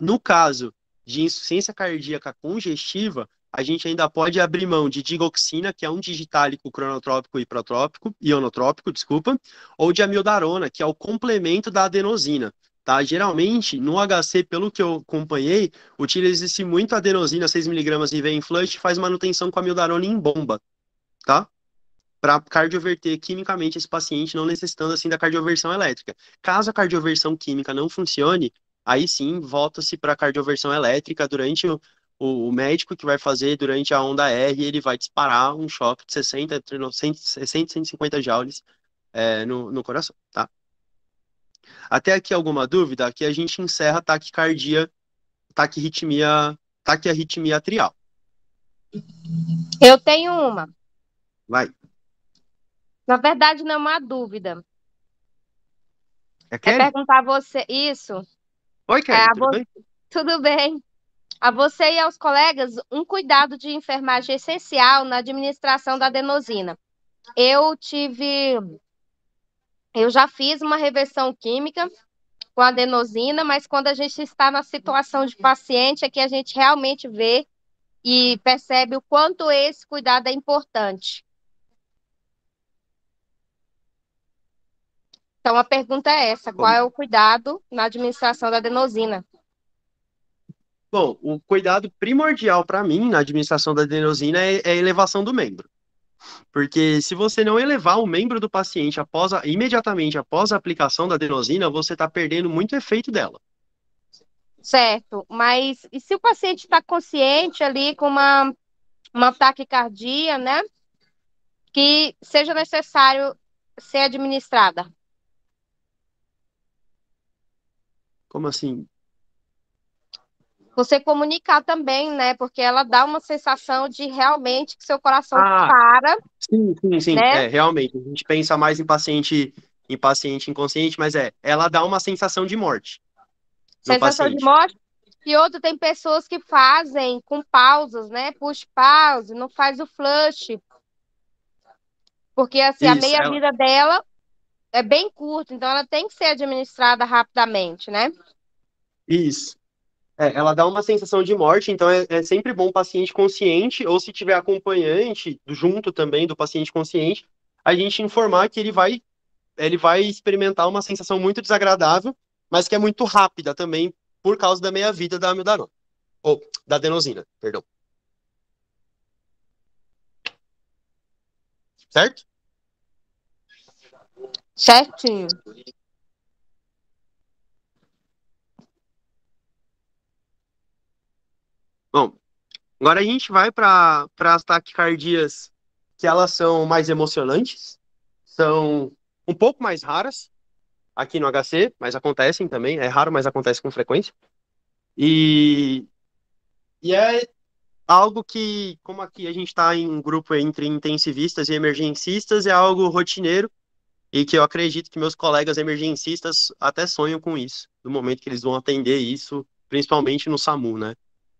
No caso de insuficiência cardíaca congestiva, a gente ainda pode abrir mão de digoxina, que é um digitálico cronotrópico e protrópico, ionotrópico, desculpa, ou de amiodarona, que é o complemento da adenosina. Tá? Geralmente, no HC, pelo que eu acompanhei, utiliza-se muito a adenosina 6mg e vem em flush faz manutenção com a amiodarona em bomba, tá? Para cardioverter quimicamente esse paciente, não necessitando assim da cardioversão elétrica. Caso a cardioversão química não funcione, aí sim volta-se para a cardioversão elétrica durante o, o, o, médico que vai fazer durante a onda R, ele vai disparar um choque de 60, 60 150 joules é, no, no coração, tá? Até aqui alguma dúvida? Aqui a gente encerra taquicardia, taquirritmia, taquiarritmia atrial. Eu tenho uma. Vai. Na verdade, não é uma dúvida. É, é perguntar a você isso. Oi, Kelly, é, tudo, bem? tudo bem? A você e aos colegas, um cuidado de enfermagem essencial na administração da adenosina. Eu tive... Eu já fiz uma reversão química com a adenosina, mas quando a gente está na situação de paciente, é que a gente realmente vê e percebe o quanto esse cuidado é importante. Então, a pergunta é essa: qual é o cuidado na administração da adenosina? Bom, o cuidado primordial para mim na administração da adenosina é, é a elevação do membro. Porque se você não elevar o membro do paciente após a, imediatamente após a aplicação da adenosina, você está perdendo muito efeito dela. Certo, mas e se o paciente está consciente ali com uma, uma taquicardia, né? Que seja necessário ser administrada? Como assim? Você comunicar também, né? Porque ela dá uma sensação de realmente que seu coração ah, para. Sim, sim, sim. Né? É, realmente. A gente pensa mais em paciente, em paciente inconsciente, mas é, ela dá uma sensação de morte. Sensação de morte. E outro, tem pessoas que fazem com pausas, né? Push pause, não faz o flush. Porque assim, Isso, a meia-vida ela... dela é bem curto, então ela tem que ser administrada rapidamente, né? Isso. É, ela dá uma sensação de morte, então é, é, sempre bom o paciente consciente, ou se tiver acompanhante junto também do paciente consciente, a gente informar que ele vai, ele vai experimentar uma sensação muito desagradável, mas que é muito rápida também, por causa da meia-vida da amiodarona ou da adenosina, perdão. Certo? Certinho. Bom, agora a gente vai para as taquicardias, que elas são mais emocionantes, são um pouco mais raras aqui no HC, mas acontecem também, é raro, mas acontece com frequência. E, e é algo que, como aqui a gente está em um grupo entre intensivistas e emergencistas, é algo rotineiro e que eu acredito que meus colegas emergencistas até sonham com isso, no momento que eles vão atender isso, principalmente no SAMU, né?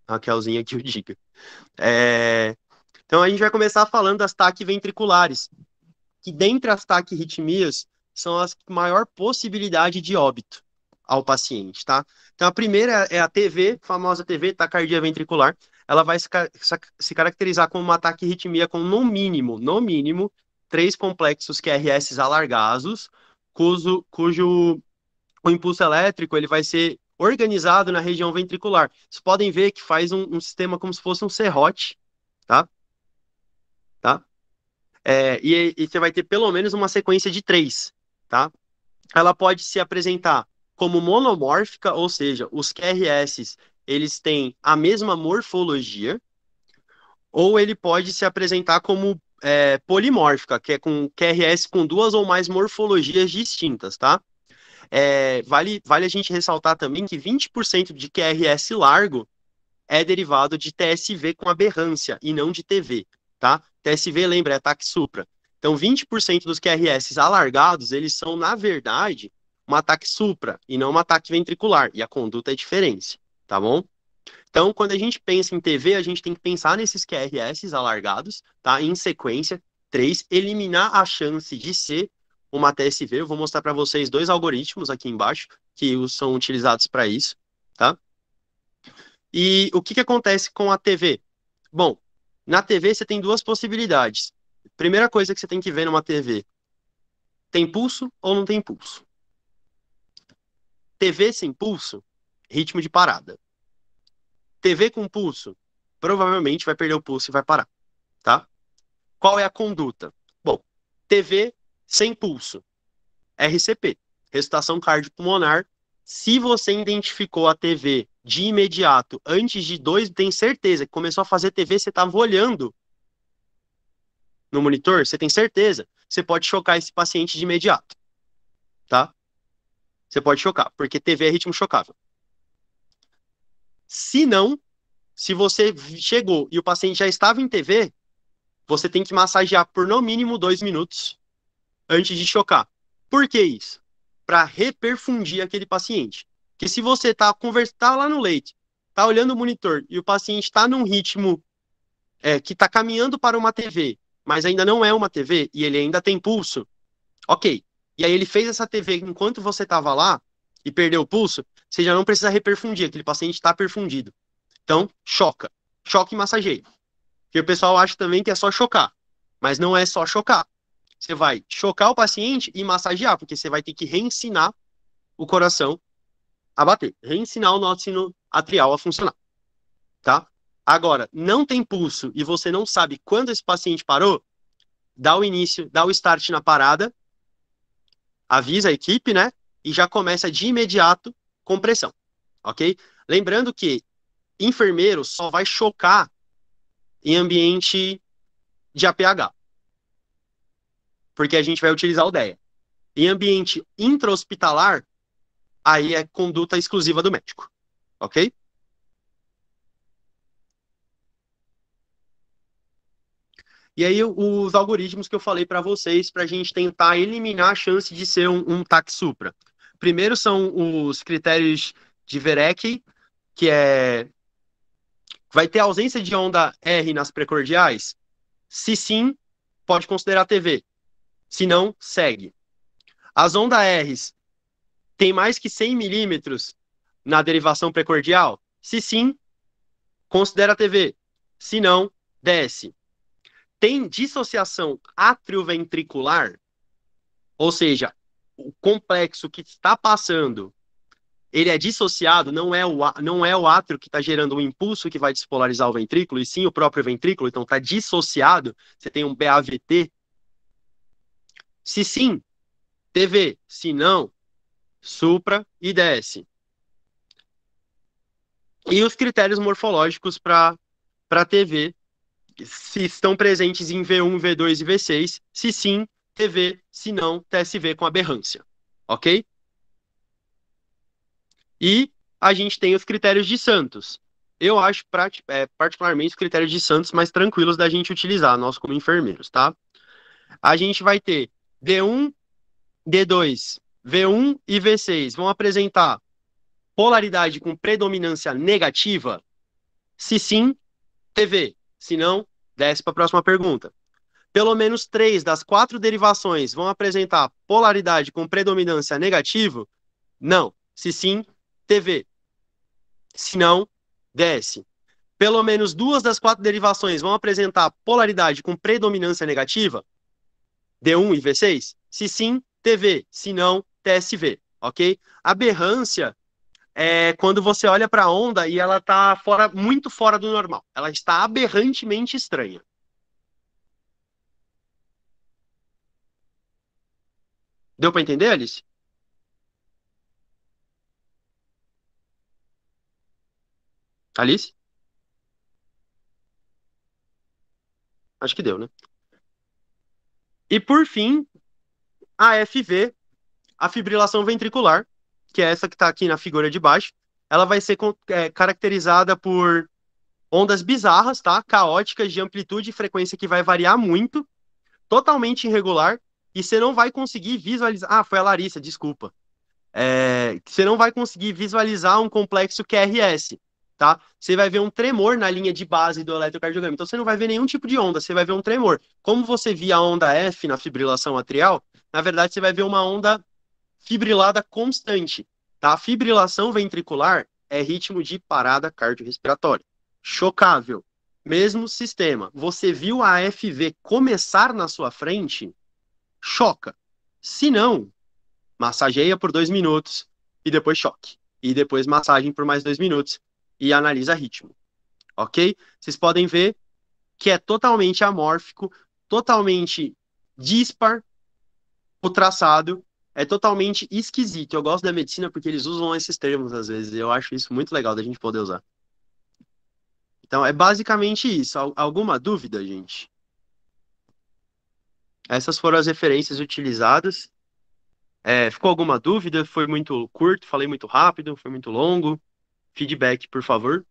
Raquelzinha que o diga. É... Então a gente vai começar falando das TAC ventriculares, que dentre as TAC ritmias são as com maior possibilidade de óbito ao paciente, tá? Então a primeira é a TV, famosa TV taquicardia ventricular, ela vai se, se caracterizar como uma taquirritmia com no mínimo, no mínimo, três complexos QRS é alargados, cujo, cujo o impulso elétrico ele vai ser organizado na região ventricular. Vocês podem ver que faz um, um sistema como se fosse um serrote, tá? Tá? É, e, e, você vai ter pelo menos uma sequência de três, tá? Ela pode se apresentar como monomórfica, ou seja, os QRS eles têm a mesma morfologia, ou ele pode se apresentar como é, polimórfica, que é com QRS com duas ou mais morfologias distintas, tá? É, vale, vale a gente ressaltar também que 20% de QRS largo é derivado de TSV com aberrância e não de TV, tá? TSV, lembra, é ataque supra. Então, 20% dos QRS alargados, eles são, na verdade, um ataque supra e não um ataque ventricular. E a conduta é diferente, tá bom? Então, quando a gente pensa em TV, a gente tem que pensar nesses QRS alargados, tá? Em sequência, três, eliminar a chance de ser uma TSV. Eu vou mostrar para vocês dois algoritmos aqui embaixo que são utilizados para isso, tá? E o que, que acontece com a TV? Bom, na TV você tem duas possibilidades. Primeira coisa que você tem que ver numa TV: tem pulso ou não tem pulso? TV sem pulso, ritmo de parada. TV com pulso, provavelmente vai perder o pulso e vai parar, tá? Qual é a conduta? Bom, TV sem pulso, RCP, ressuscitação cardiopulmonar. Se você identificou a TV de imediato, antes de dois, tem certeza que começou a fazer TV, você estava olhando no monitor, você tem certeza, você pode chocar esse paciente de imediato, tá? Você pode chocar, porque TV é ritmo chocável. Se não, se você chegou e o paciente já estava em TV, você tem que massagear por no mínimo dois minutos antes de chocar. Por que isso? Para reperfundir aquele paciente. Que se você está tá lá no leite, está olhando o monitor e o paciente está num ritmo é, que está caminhando para uma TV, mas ainda não é uma TV e ele ainda tem pulso, ok. E aí ele fez essa TV enquanto você estava lá e perdeu o pulso, você já não precisa reperfundir, aquele paciente está perfundido. Então, choca. Choque e massageia Porque o pessoal acha também que é só chocar. Mas não é só chocar. Você vai chocar o paciente e massagear, porque você vai ter que reensinar o coração a bater. Reensinar o nosso sino atrial a funcionar. Tá? Agora, não tem pulso e você não sabe quando esse paciente parou, dá o início, dá o start na parada, avisa a equipe, né? E já começa de imediato compressão, ok? Lembrando que enfermeiro só vai chocar em ambiente de APH, porque a gente vai utilizar o DEA. Em ambiente intra-hospitalar, aí é conduta exclusiva do médico, ok? E aí os algoritmos que eu falei para vocês para a gente tentar eliminar a chance de ser um, um TAC supra primeiro são os critérios de Vereke, que é vai ter ausência de onda R nas precordiais? Se sim, pode considerar TV. Se não, segue. As ondas Rs têm mais que 100 milímetros na derivação precordial? Se sim, considera TV. Se não, desce. Tem dissociação atrioventricular? Ou seja, complexo que está passando ele é dissociado, não é o, não é o átrio que está gerando o um impulso que vai despolarizar o ventrículo, e sim o próprio ventrículo, então está dissociado, você tem um BAVT. Se sim, TV. Se não, supra e desce. E os critérios morfológicos para TV, se estão presentes em V1, V2 e V6, se sim, TV, se não TSV com aberrância, ok? E a gente tem os critérios de Santos. Eu acho é, particularmente os critérios de Santos mais tranquilos da gente utilizar, nós como enfermeiros, tá? A gente vai ter D1, D2, V1 e V6 vão apresentar polaridade com predominância negativa? Se sim, TV. Se não, desce para a próxima pergunta pelo menos três das quatro derivações vão apresentar polaridade com predominância negativa? Não. Se sim, TV. Se não, DS. Pelo menos duas das quatro derivações vão apresentar polaridade com predominância negativa? D1 e V6? Se sim, TV. Se não, TSV. Ok? Aberrância é quando você olha para a onda e ela está fora, muito fora do normal. Ela está aberrantemente estranha. Deu para entender, Alice? Alice? Acho que deu, né? E por fim, a FV, a fibrilação ventricular, que é essa que está aqui na figura de baixo, ela vai ser é, caracterizada por ondas bizarras, tá? Caóticas de amplitude e frequência que vai variar muito, totalmente irregular e você não vai conseguir visualizar. Ah, foi a Larissa, desculpa. É, você não vai conseguir visualizar um complexo QRS, tá? Você vai ver um tremor na linha de base do eletrocardiograma. Então você não vai ver nenhum tipo de onda, você vai ver um tremor. Como você via a onda F na fibrilação atrial, na verdade você vai ver uma onda fibrilada constante, tá? A fibrilação ventricular é ritmo de parada cardiorrespiratória. Chocável. Mesmo sistema. Você viu a FV começar na sua frente, choca. Se não, massageia por dois minutos e depois choque. E depois massagem por mais dois minutos e analisa ritmo. Ok? Vocês podem ver que é totalmente amórfico, totalmente dispar o traçado, é totalmente esquisito. Eu gosto da medicina porque eles usam esses termos às vezes. Eu acho isso muito legal da gente poder usar. Então é basicamente isso. Alguma dúvida, gente? Essas foram as referências utilizadas. É, ficou alguma dúvida? Foi muito curto? Falei muito rápido? Foi muito longo? Feedback, por favor.